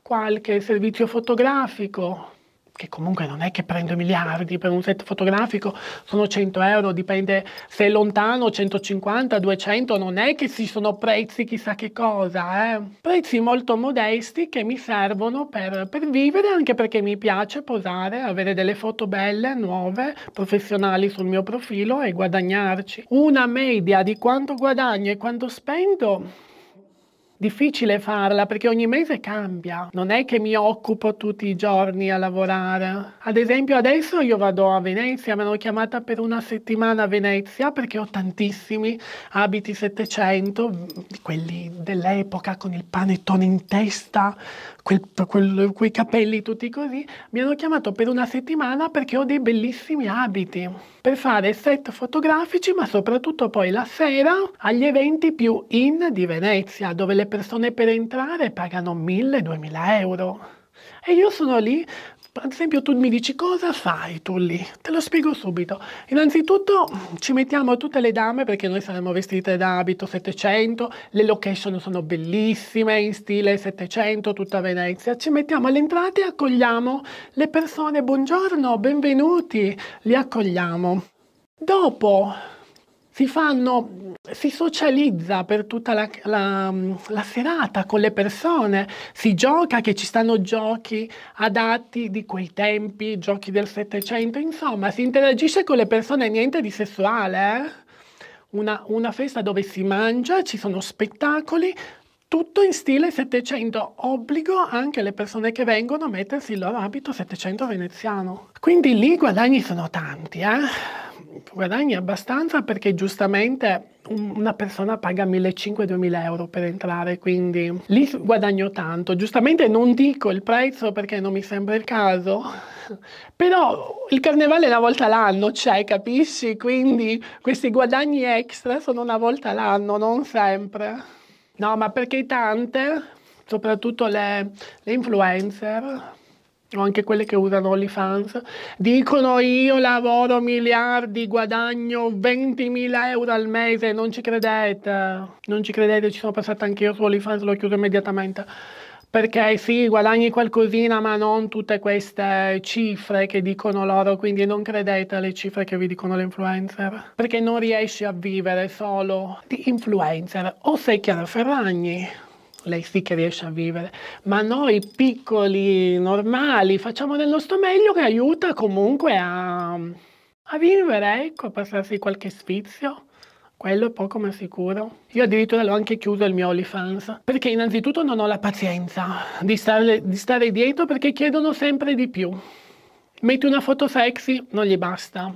qualche servizio fotografico, che comunque non è che prendo miliardi per un set fotografico, sono 100 euro, dipende se è lontano, 150, 200, non è che ci sono prezzi chissà che cosa, eh. prezzi molto modesti che mi servono per, per vivere anche perché mi piace posare, avere delle foto belle, nuove, professionali sul mio profilo e guadagnarci. Una media di quanto guadagno e quanto spendo difficile farla perché ogni mese cambia. Non è che mi occupo tutti i giorni a lavorare. Ad esempio adesso io vado a Venezia, mi hanno chiamata per una settimana a Venezia perché ho tantissimi abiti 700, quelli dell'epoca con il panettone in testa, quel, quel, quei capelli tutti così, mi hanno chiamato per una settimana perché ho dei bellissimi abiti per fare set fotografici, ma soprattutto poi la sera agli eventi più in di Venezia, dove le persone per entrare pagano 1000-2000 euro. E io sono lì ad esempio tu mi dici cosa fai tu lì? Te lo spiego subito. Innanzitutto ci mettiamo tutte le dame perché noi saremo vestite da abito 700, le location sono bellissime in stile 700, tutta Venezia. Ci mettiamo all'entrata e accogliamo le persone, buongiorno, benvenuti, li accogliamo. Dopo si fanno, si socializza per tutta la, la, la, serata con le persone, si gioca che ci stanno giochi adatti di quei tempi, giochi del Settecento, insomma si interagisce con le persone, niente di sessuale. Eh? Una, una festa dove si mangia, ci sono spettacoli, tutto in stile 700. Obbligo anche le persone che vengono a mettersi il loro abito 700 veneziano. Quindi lì i guadagni sono tanti, eh? guadagni abbastanza perché giustamente una persona paga 1500-2000 euro per entrare, quindi lì guadagno tanto. Giustamente non dico il prezzo perché non mi sembra il caso, però il carnevale è una volta l'anno c'è, capisci? Quindi questi guadagni extra sono una volta l'anno, non sempre. No, ma perché tante, soprattutto le, le influencer, o anche quelle che usano OnlyFans, dicono io lavoro miliardi, guadagno 20.000 euro al mese, non ci credete, non ci credete, ci sono passata anch'io su OnlyFans, l'ho chiuso immediatamente perché sì, guadagni qualcosina, ma non tutte queste cifre che dicono loro, quindi non credete alle cifre che vi dicono le influencer, perché non riesci a vivere solo di influencer. O sei Chiara Ferragni, lei sì che riesce a vivere, ma noi piccoli, normali, facciamo del nostro meglio che aiuta comunque a, a vivere, ecco, a passarsi qualche sfizio. Quello è poco ma sicuro. Io addirittura l'ho anche chiuso il mio OnlyFans, perché innanzitutto non ho la pazienza di stare, di stare dietro perché chiedono sempre di più. Metti una foto sexy, non gli basta.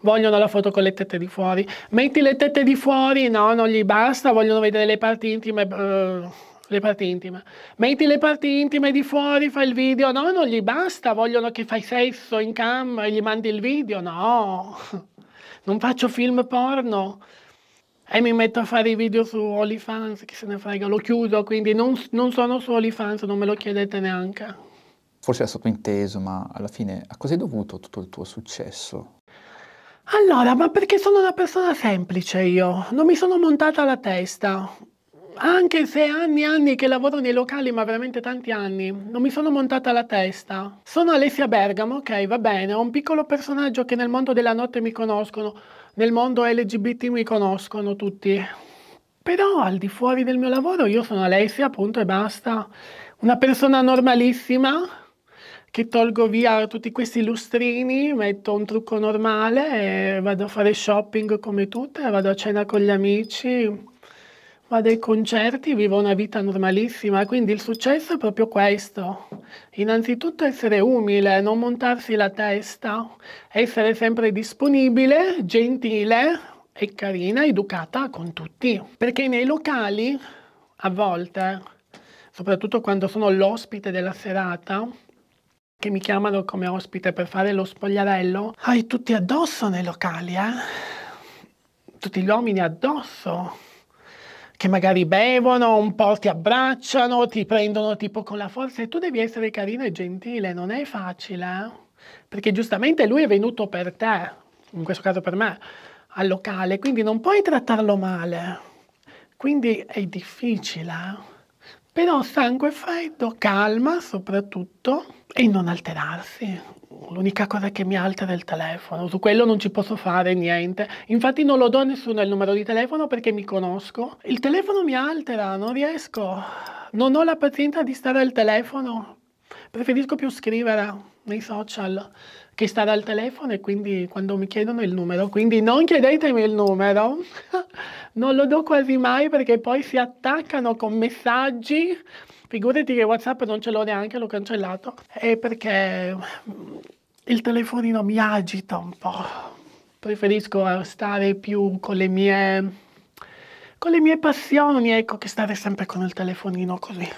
Vogliono la foto con le tette di fuori. Metti le tette di fuori, no, non gli basta, vogliono vedere le parti intime. Uh, le parti intime. Metti le parti intime di fuori, fai il video, no, non gli basta, vogliono che fai sesso in camera e gli mandi il video, no. Non faccio film porno e mi metto a fare i video su OnlyFans, chi se ne frega, lo chiudo, quindi non, non sono su OnlyFans, non me lo chiedete neanche. Forse è stato inteso, ma alla fine a cosa è dovuto tutto il tuo successo? Allora, ma perché sono una persona semplice io, non mi sono montata la testa, anche se anni e anni che lavoro nei locali, ma veramente tanti anni, non mi sono montata la testa. Sono Alessia Bergamo, ok, va bene, ho un piccolo personaggio che nel mondo della notte mi conoscono, nel mondo LGBT mi conoscono tutti, però al di fuori del mio lavoro io sono Alessia, appunto, e basta, una persona normalissima che tolgo via tutti questi lustrini, metto un trucco normale e vado a fare shopping come tutte, vado a cena con gli amici, vado ai concerti, vivo una vita normalissima, quindi il successo è proprio questo. Innanzitutto essere umile, non montarsi la testa, essere sempre disponibile, gentile e carina, educata con tutti. Perché nei locali, a volte, soprattutto quando sono l'ospite della serata, che mi chiamano come ospite per fare lo spogliarello, hai tutti addosso nei locali, eh? Tutti gli uomini addosso che magari bevono, un po' ti abbracciano, ti prendono tipo con la forza e tu devi essere carino e gentile, non è facile, eh? perché giustamente lui è venuto per te, in questo caso per me, al locale, quindi non puoi trattarlo male, quindi è difficile, eh? però sangue freddo, calma soprattutto e non alterarsi l'unica cosa che mi alza è il telefono, su quello non ci posso fare niente. Infatti non lo do a nessuno il numero di telefono perché mi conosco. Il telefono mi altera, non riesco. Non ho la pazienza di stare al telefono. Preferisco più scrivere nei social che stare al telefono e quindi quando mi chiedono il numero, quindi non chiedetemi il numero, non lo do quasi mai perché poi si attaccano con messaggi, figurati che WhatsApp non ce l'ho neanche, l'ho cancellato, è perché il telefonino mi agita un po'. Preferisco stare più con le mie, con le mie passioni, ecco, che stare sempre con il telefonino così.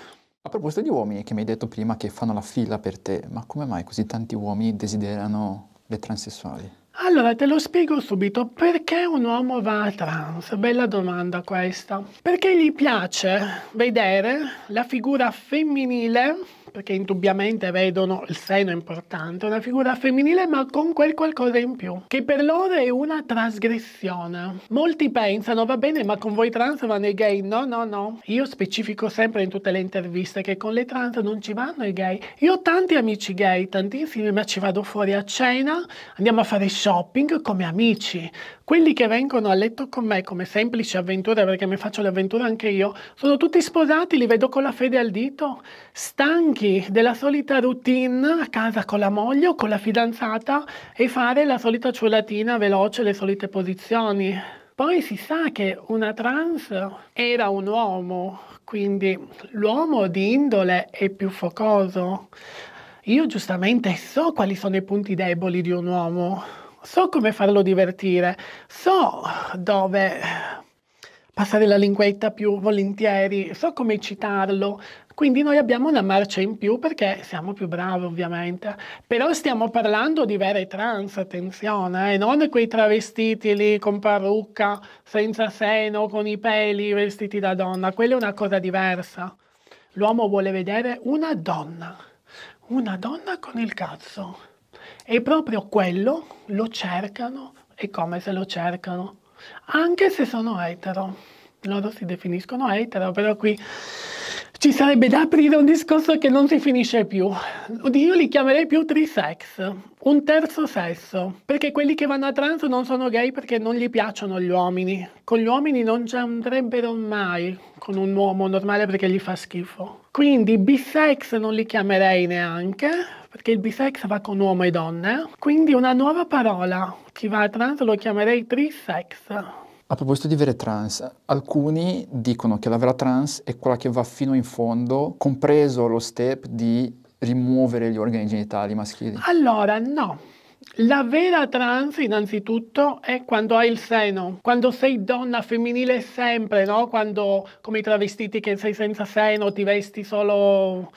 A proposito di uomini che mi hai detto prima che fanno la fila per te, ma come mai così tanti uomini desiderano le transessuali? Allora, te lo spiego subito. Perché un uomo va trans? Bella domanda questa. Perché gli piace vedere la figura femminile perché indubbiamente vedono il seno importante, una figura femminile ma con quel qualcosa in più, che per loro è una trasgressione. Molti pensano, va bene, ma con voi trans vanno i gay? No, no, no. Io specifico sempre in tutte le interviste che con le trans non ci vanno i gay. Io ho tanti amici gay, tantissimi, ma ci vado fuori a cena, andiamo a fare shopping come amici. Quelli che vengono a letto con me come semplici avventure, perché mi faccio le avventure anche io, sono tutti sposati, li vedo con la fede al dito, stanchi della solita routine a casa con la moglie o con la fidanzata e fare la solita ciulatina veloce, le solite posizioni. Poi si sa che una trans era un uomo, quindi l'uomo di indole è più focoso. Io giustamente so quali sono i punti deboli di un uomo so come farlo divertire, so dove passare la linguetta più volentieri, so come citarlo. quindi noi abbiamo una marcia in più perché siamo più bravi ovviamente, però stiamo parlando di vere trans, attenzione, eh? non quei travestiti lì con parrucca, senza seno, con i peli, vestiti da donna, quella è una cosa diversa. L'uomo vuole vedere una donna, una donna con il cazzo. E proprio quello lo cercano e come se lo cercano, anche se sono etero. Loro si definiscono etero, però qui ci sarebbe da aprire un discorso che non si finisce più. Io li chiamerei più trisex, un terzo sesso, perché quelli che vanno a trans non sono gay perché non gli piacciono gli uomini. Con gli uomini non ci andrebbero mai con un uomo normale perché gli fa schifo. Quindi bisex non li chiamerei neanche, perché il bisex va con uomo e donna, quindi una nuova parola chi va a trans lo chiamerei trisex. A proposito di vere trans, alcuni dicono che la vera trans è quella che va fino in fondo, compreso lo step di rimuovere gli organi genitali maschili. Allora, no. La vera trans innanzitutto è quando hai il seno, quando sei donna femminile sempre, no? Quando come i travestiti che sei senza seno, ti vesti solo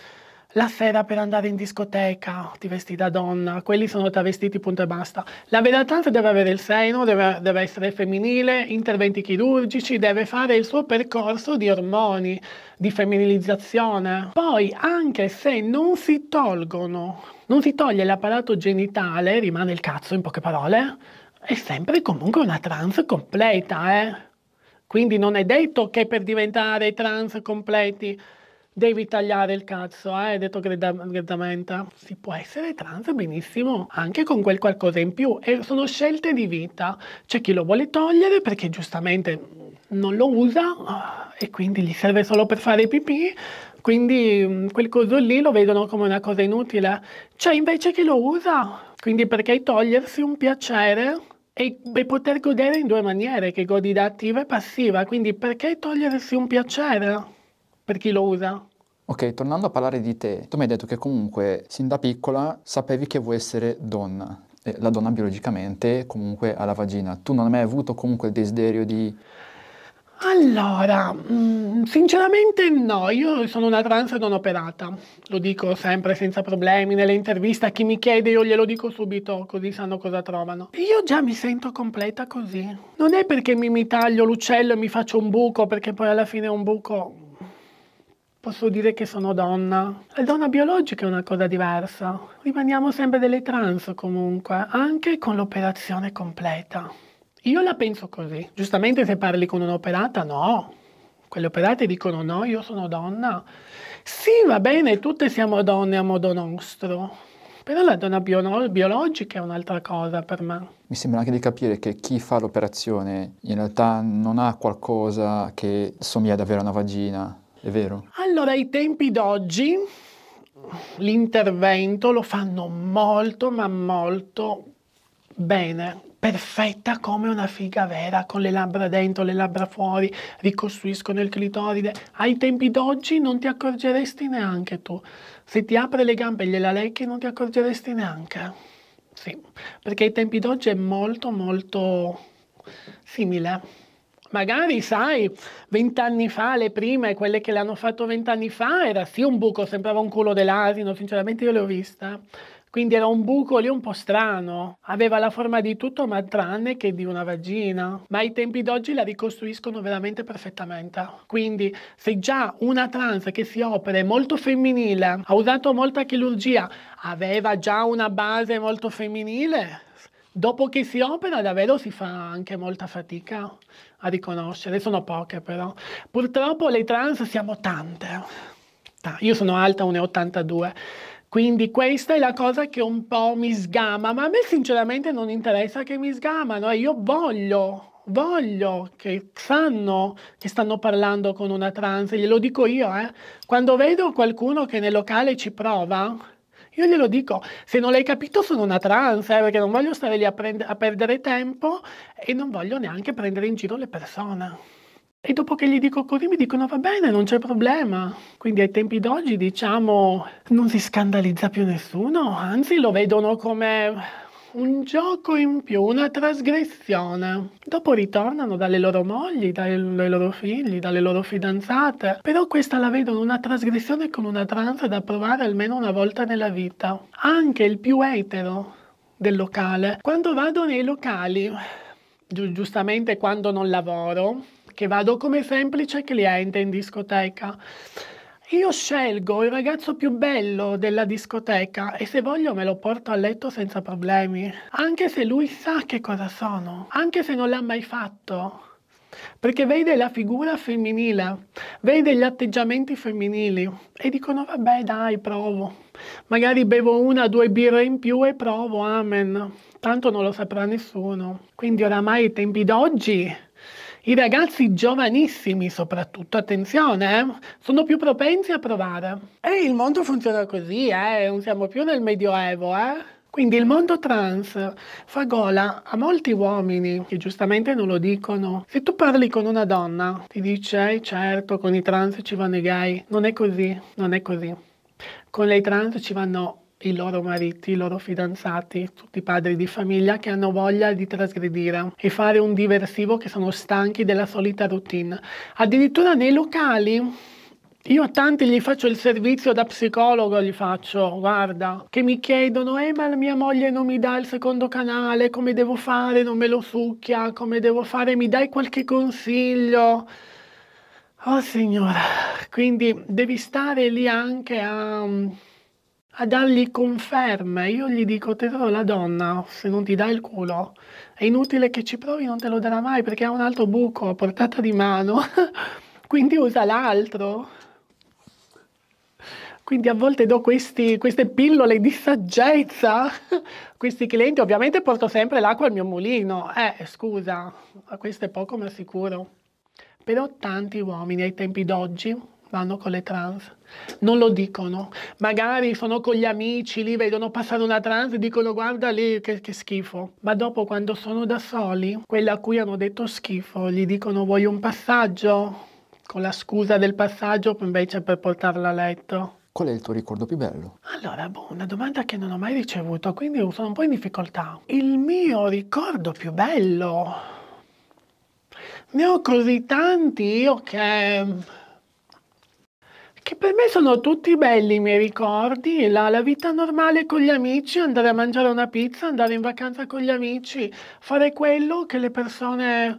la sera per andare in discoteca ti vesti da donna, quelli sono travestiti punto e basta. La vera trans deve avere il seno, deve, deve essere femminile, interventi chirurgici, deve fare il suo percorso di ormoni, di femminilizzazione. Poi anche se non si tolgono, non si toglie l'apparato genitale, rimane il cazzo in poche parole, è sempre comunque una trans completa, eh? Quindi non è detto che per diventare trans completi devi tagliare il cazzo, eh? hai detto grezzamente. Si può essere trans benissimo, anche con quel qualcosa in più, e sono scelte di vita. C'è chi lo vuole togliere perché giustamente non lo usa eh, e quindi gli serve solo per fare i pipì, quindi mm, quel coso lì lo vedono come una cosa inutile. C'è invece chi lo usa, quindi perché togliersi un piacere e per poter godere in due maniere, che godi da attiva e passiva, quindi perché togliersi un piacere per chi lo usa? Ok, tornando a parlare di te, tu mi hai detto che comunque sin da piccola sapevi che vuoi essere donna. E la donna biologicamente comunque ha la vagina. Tu non hai mai avuto comunque il desiderio di... Allora, mm, sinceramente no, io sono una trans non operata, lo dico sempre senza problemi, nelle interviste a chi mi chiede io glielo dico subito così sanno cosa trovano. Io già mi sento completa così, non è perché mi, mi taglio l'uccello e mi faccio un buco perché poi alla fine è un buco posso dire che sono donna. La donna biologica è una cosa diversa. Rimaniamo sempre delle trans comunque, anche con l'operazione completa. Io la penso così. Giustamente se parli con un'operata, no. Quelle operate dicono no, io sono donna. Sì, va bene, tutte siamo donne a modo nostro. Però la donna bio- biologica è un'altra cosa per me. Mi sembra anche di capire che chi fa l'operazione in realtà non ha qualcosa che somiglia davvero a una vagina, è vero? Allora, ai tempi d'oggi l'intervento lo fanno molto, ma molto bene, perfetta come una figa vera, con le labbra dentro, le labbra fuori, ricostruiscono il clitoride. Ai tempi d'oggi non ti accorgeresti neanche tu. Se ti apre le gambe e gliela lecchi non ti accorgeresti neanche. Sì, perché ai tempi d'oggi è molto molto simile. Magari, sai, vent'anni fa le prime, quelle che l'hanno fatto vent'anni fa, era sì un buco, sembrava un culo dell'asino, sinceramente io l'ho vista. Quindi era un buco lì un po' strano, aveva la forma di tutto ma tranne che di una vagina. Ma ai tempi d'oggi la ricostruiscono veramente perfettamente. Quindi se già una trans che si opera è molto femminile, ha usato molta chirurgia, aveva già una base molto femminile, dopo che si opera davvero si fa anche molta fatica a riconoscere, sono poche però. Purtroppo le trans siamo tante. Io sono alta 1,82, quindi questa è la cosa che un po' mi sgama, ma a me sinceramente non interessa che mi sgamano io voglio voglio che sanno che stanno parlando con una trans, glielo dico io, eh. Quando vedo qualcuno che nel locale ci prova, io glielo dico, se non l'hai capito sono una trans, eh, perché non voglio stare lì a, prend- a perdere tempo e non voglio neanche prendere in giro le persone. E dopo che gli dico così mi dicono va bene, non c'è problema. Quindi ai tempi d'oggi diciamo non si scandalizza più nessuno, anzi lo vedono come un gioco in più, una trasgressione. Dopo ritornano dalle loro mogli, dai loro figli, dalle loro fidanzate, però questa la vedono una trasgressione con una trans da provare almeno una volta nella vita. Anche il più etero del locale. Quando vado nei locali, gi- giustamente quando non lavoro, che vado come semplice cliente in discoteca, io scelgo il ragazzo più bello della discoteca e se voglio me lo porto a letto senza problemi, anche se lui sa che cosa sono, anche se non l'ha mai fatto. Perché vede la figura femminile, vede gli atteggiamenti femminili e dicono vabbè dai provo, magari bevo una o due birre in più e provo, amen, tanto non lo saprà nessuno. Quindi oramai i tempi d'oggi i ragazzi giovanissimi soprattutto, attenzione, eh, sono più propensi a provare. E il mondo funziona così, eh, non siamo più nel Medioevo, eh. Quindi il mondo trans fa gola a molti uomini che giustamente non lo dicono. Se tu parli con una donna, ti dice, eh, certo, con i trans ci vanno i gay. Non è così, non è così. Con le trans ci vanno i loro mariti, i loro fidanzati, tutti i padri di famiglia che hanno voglia di trasgredire e fare un diversivo che sono stanchi della solita routine. Addirittura nei locali io a tanti gli faccio il servizio da psicologo, gli faccio, guarda, che mi chiedono, eh ma mia moglie non mi dà il secondo canale, come devo fare, non me lo succhia, come devo fare, mi dai qualche consiglio? Oh signora, quindi devi stare lì anche a a dargli conferme. Io gli dico, te darò la donna, se non ti dà il culo. È inutile che ci provi, non te lo darà mai, perché ha un altro buco a portata di mano. Quindi usa l'altro. Quindi a volte do questi, queste pillole di saggezza a questi clienti. Ovviamente porto sempre l'acqua al mio mulino. Eh, scusa, questo è poco ma sicuro. Però tanti uomini ai tempi d'oggi vanno con le trans. Non lo dicono. Magari sono con gli amici, lì vedono passare una trans e dicono guarda lì che, che, schifo. Ma dopo quando sono da soli, quella a cui hanno detto schifo, gli dicono vuoi un passaggio? Con la scusa del passaggio invece per portarla a letto. Qual è il tuo ricordo più bello? Allora, boh, una domanda che non ho mai ricevuto, quindi sono un po' in difficoltà. Il mio ricordo più bello? Ne ho così tanti io che che per me sono tutti belli i miei ricordi, la, la vita normale con gli amici, andare a mangiare una pizza, andare in vacanza con gli amici, fare quello che le persone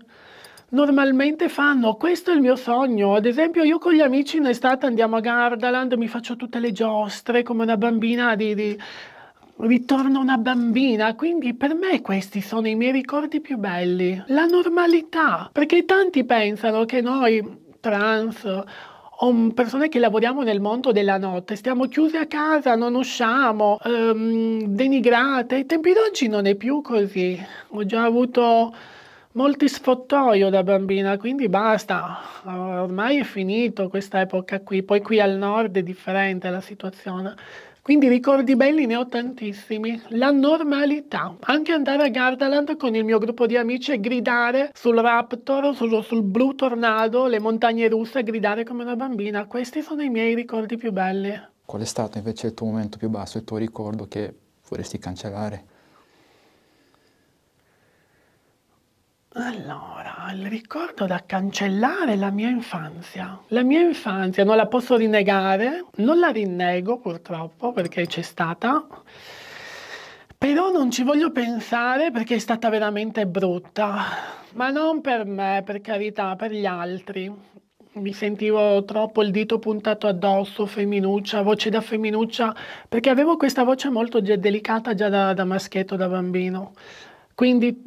normalmente fanno. Questo è il mio sogno. Ad esempio, io con gli amici in estate andiamo a Gardaland, mi faccio tutte le giostre come una bambina di. di... Ritorno una bambina, quindi per me questi sono i miei ricordi più belli. La normalità, perché tanti pensano che noi trans persone che lavoriamo nel mondo della notte, stiamo chiuse a casa, non usciamo, ehm, denigrate. Ai tempi d'oggi non è più così. Ho già avuto molti sfottoio da bambina, quindi basta, ormai è finito questa epoca qui. Poi qui al nord è differente la situazione. Quindi ricordi belli ne ho tantissimi. La normalità. Anche andare a Gardaland con il mio gruppo di amici e gridare sul Raptor, sul, sul blu tornado, le montagne russe, gridare come una bambina. Questi sono i miei ricordi più belli. Qual è stato invece il tuo momento più basso, il tuo ricordo che vorresti cancellare? Allora, il ricordo da cancellare è la mia infanzia. La mia infanzia non la posso rinnegare, non la rinnego purtroppo perché c'è stata, però non ci voglio pensare perché è stata veramente brutta, ma non per me, per carità, per gli altri. Mi sentivo troppo il dito puntato addosso, femminuccia, voce da femminuccia, perché avevo questa voce molto delicata già da, da maschietto, da bambino. Quindi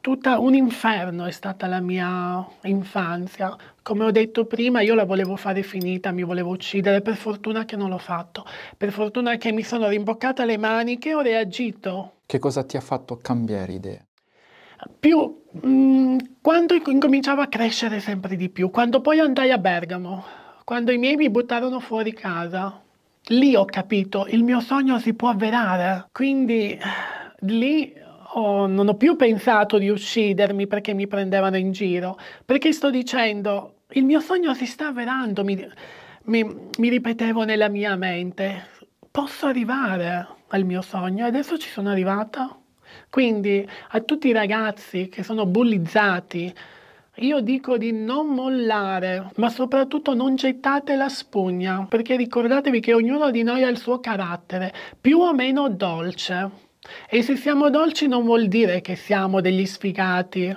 tutta un inferno è stata la mia infanzia. Come ho detto prima, io la volevo fare finita, mi volevo uccidere, per fortuna che non l'ho fatto. Per fortuna che mi sono rimboccata le maniche e ho reagito. Che cosa ti ha fatto cambiare idea? Più mh, mm, quando incominciavo a crescere sempre di più, quando poi andai a Bergamo, quando i miei mi buttarono fuori casa, lì ho capito, il mio sogno si può avverare. Quindi lì ho, non ho più pensato di uccidermi perché mi prendevano in giro, perché sto dicendo, il mio sogno si sta avverando, mi, mi, mi ripetevo nella mia mente, posso arrivare al mio sogno e adesso ci sono arrivata. Quindi a tutti i ragazzi che sono bullizzati, io dico di non mollare, ma soprattutto non gettate la spugna, perché ricordatevi che ognuno di noi ha il suo carattere, più o meno dolce. E se siamo dolci non vuol dire che siamo degli sfigati,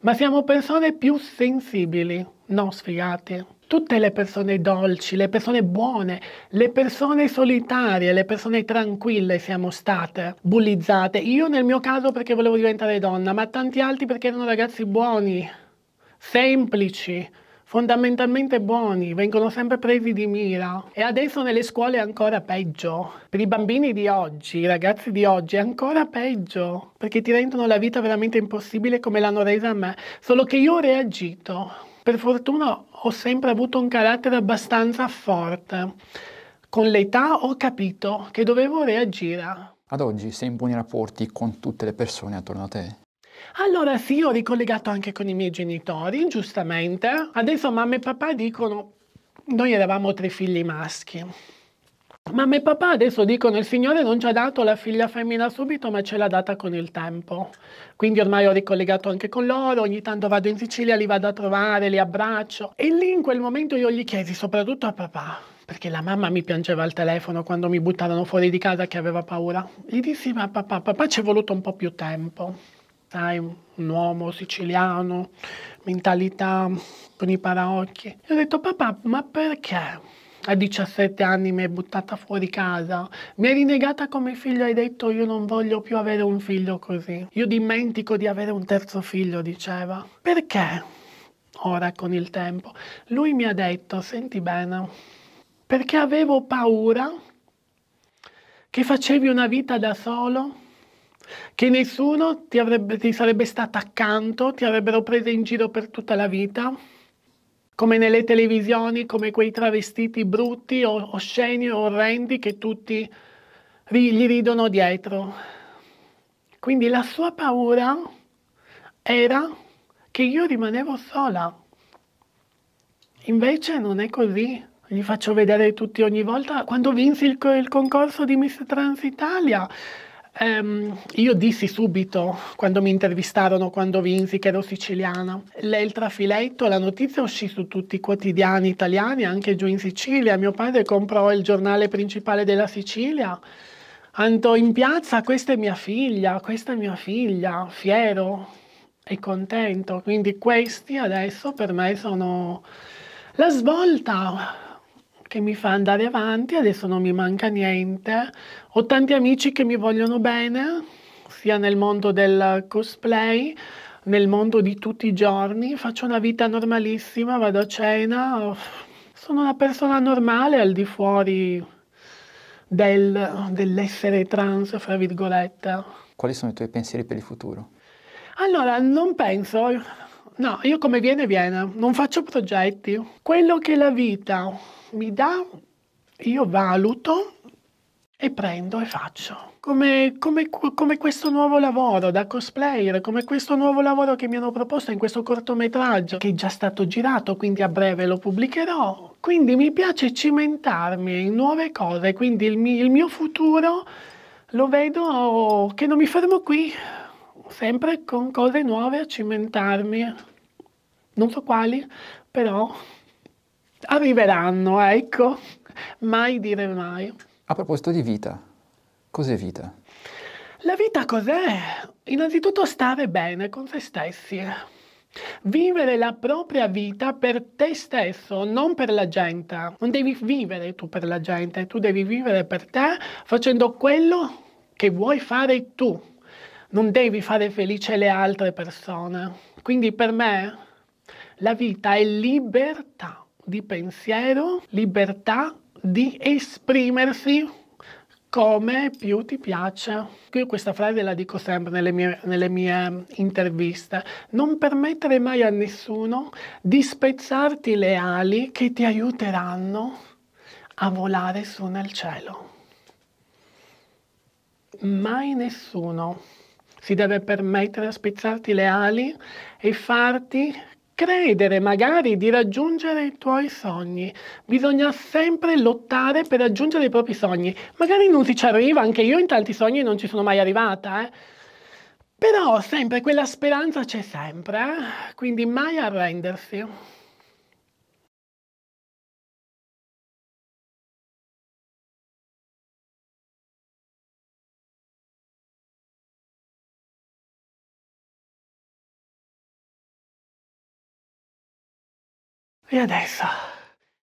ma siamo persone più sensibili, non sfigati. Tutte le persone dolci, le persone buone, le persone solitarie, le persone tranquille siamo state bullizzate. Io nel mio caso perché volevo diventare donna, ma tanti altri perché erano ragazzi buoni, semplici, fondamentalmente buoni, vengono sempre presi di mira e adesso nelle scuole è ancora peggio. Per i bambini di oggi, i ragazzi di oggi è ancora peggio perché ti rendono la vita veramente impossibile come l'hanno resa a me, solo che io ho reagito. Per fortuna ho sempre avuto un carattere abbastanza forte. Con l'età ho capito che dovevo reagire. Ad oggi sei in buoni rapporti con tutte le persone attorno a te? Allora sì, ho ricollegato anche con i miei genitori, giustamente. Adesso mamma e papà dicono, noi eravamo tre figli maschi. Mamma e papà adesso dicono il Signore non ci ha dato la figlia femmina subito ma ce l'ha data con il tempo. Quindi ormai ho ricollegato anche con loro, ogni tanto vado in Sicilia, li vado a trovare, li abbraccio. E lì in quel momento io gli chiesi, soprattutto a papà, perché la mamma mi piangeva al telefono quando mi buttarono fuori di casa che aveva paura. Gli dissi ma papà, papà ci è voluto un po' più tempo dai, un uomo siciliano, mentalità con i paraocchi. E ho detto papà, ma perché? A 17 anni mi hai buttata fuori casa, mi hai rinnegata come figlio, hai detto io non voglio più avere un figlio così. Io dimentico di avere un terzo figlio, diceva. Perché? Ora con il tempo. Lui mi ha detto, senti bene, perché avevo paura che facevi una vita da solo che nessuno ti, avrebbe, ti sarebbe stato accanto, ti avrebbero preso in giro per tutta la vita, come nelle televisioni, come quei travestiti brutti, osceni, orrendi che tutti gli ridono dietro. Quindi la sua paura era che io rimanevo sola. Invece non è così. Gli faccio vedere tutti ogni volta. Quando vinsi il, il concorso di Miss Trans Italia, Um, io dissi subito, quando mi intervistarono, quando vinsi, che ero siciliana. Le, il trafiletto, la notizia uscì su tutti i quotidiani italiani, anche giù in Sicilia. Mio padre comprò il giornale principale della Sicilia. Andò in piazza, questa è mia figlia, questa è mia figlia, fiero e contento. Quindi questi adesso per me sono la svolta che mi fa andare avanti, adesso non mi manca niente. Ho tanti amici che mi vogliono bene, sia nel mondo del cosplay, nel mondo di tutti i giorni. Faccio una vita normalissima, vado a cena, sono una persona normale al di fuori del, dell'essere trans, fra virgolette. Quali sono i tuoi pensieri per il futuro? Allora, non penso, no, io come viene viene, non faccio progetti. Quello che la vita mi dà, io valuto e prendo e faccio. Come, come, come, questo nuovo lavoro da cosplayer, come questo nuovo lavoro che mi hanno proposto in questo cortometraggio, che è già stato girato, quindi a breve lo pubblicherò. Quindi mi piace cimentarmi in nuove cose, quindi il, mi, il mio futuro lo vedo che non mi fermo qui, sempre con cose nuove a cimentarmi. Non so quali, però Arriveranno, ah, ecco, mai dire mai. A proposito di vita, cos'è vita? La vita cos'è? Innanzitutto stare bene con se stessi. Vivere la propria vita per te stesso, non per la gente. Non devi vivere tu per la gente, tu devi vivere per te facendo quello che vuoi fare tu. Non devi fare felice le altre persone. Quindi per me la vita è libertà di pensiero, libertà di esprimersi come più ti piace. Io questa frase la dico sempre nelle mie, nelle mie, interviste. Non permettere mai a nessuno di spezzarti le ali che ti aiuteranno a volare su nel cielo. Mai nessuno si deve permettere a spezzarti le ali e farti credere magari di raggiungere i tuoi sogni. Bisogna sempre lottare per raggiungere i propri sogni. Magari non si ci arriva, anche io in tanti sogni non ci sono mai arrivata, eh. Però sempre quella speranza c'è sempre, eh? quindi mai arrendersi. E adesso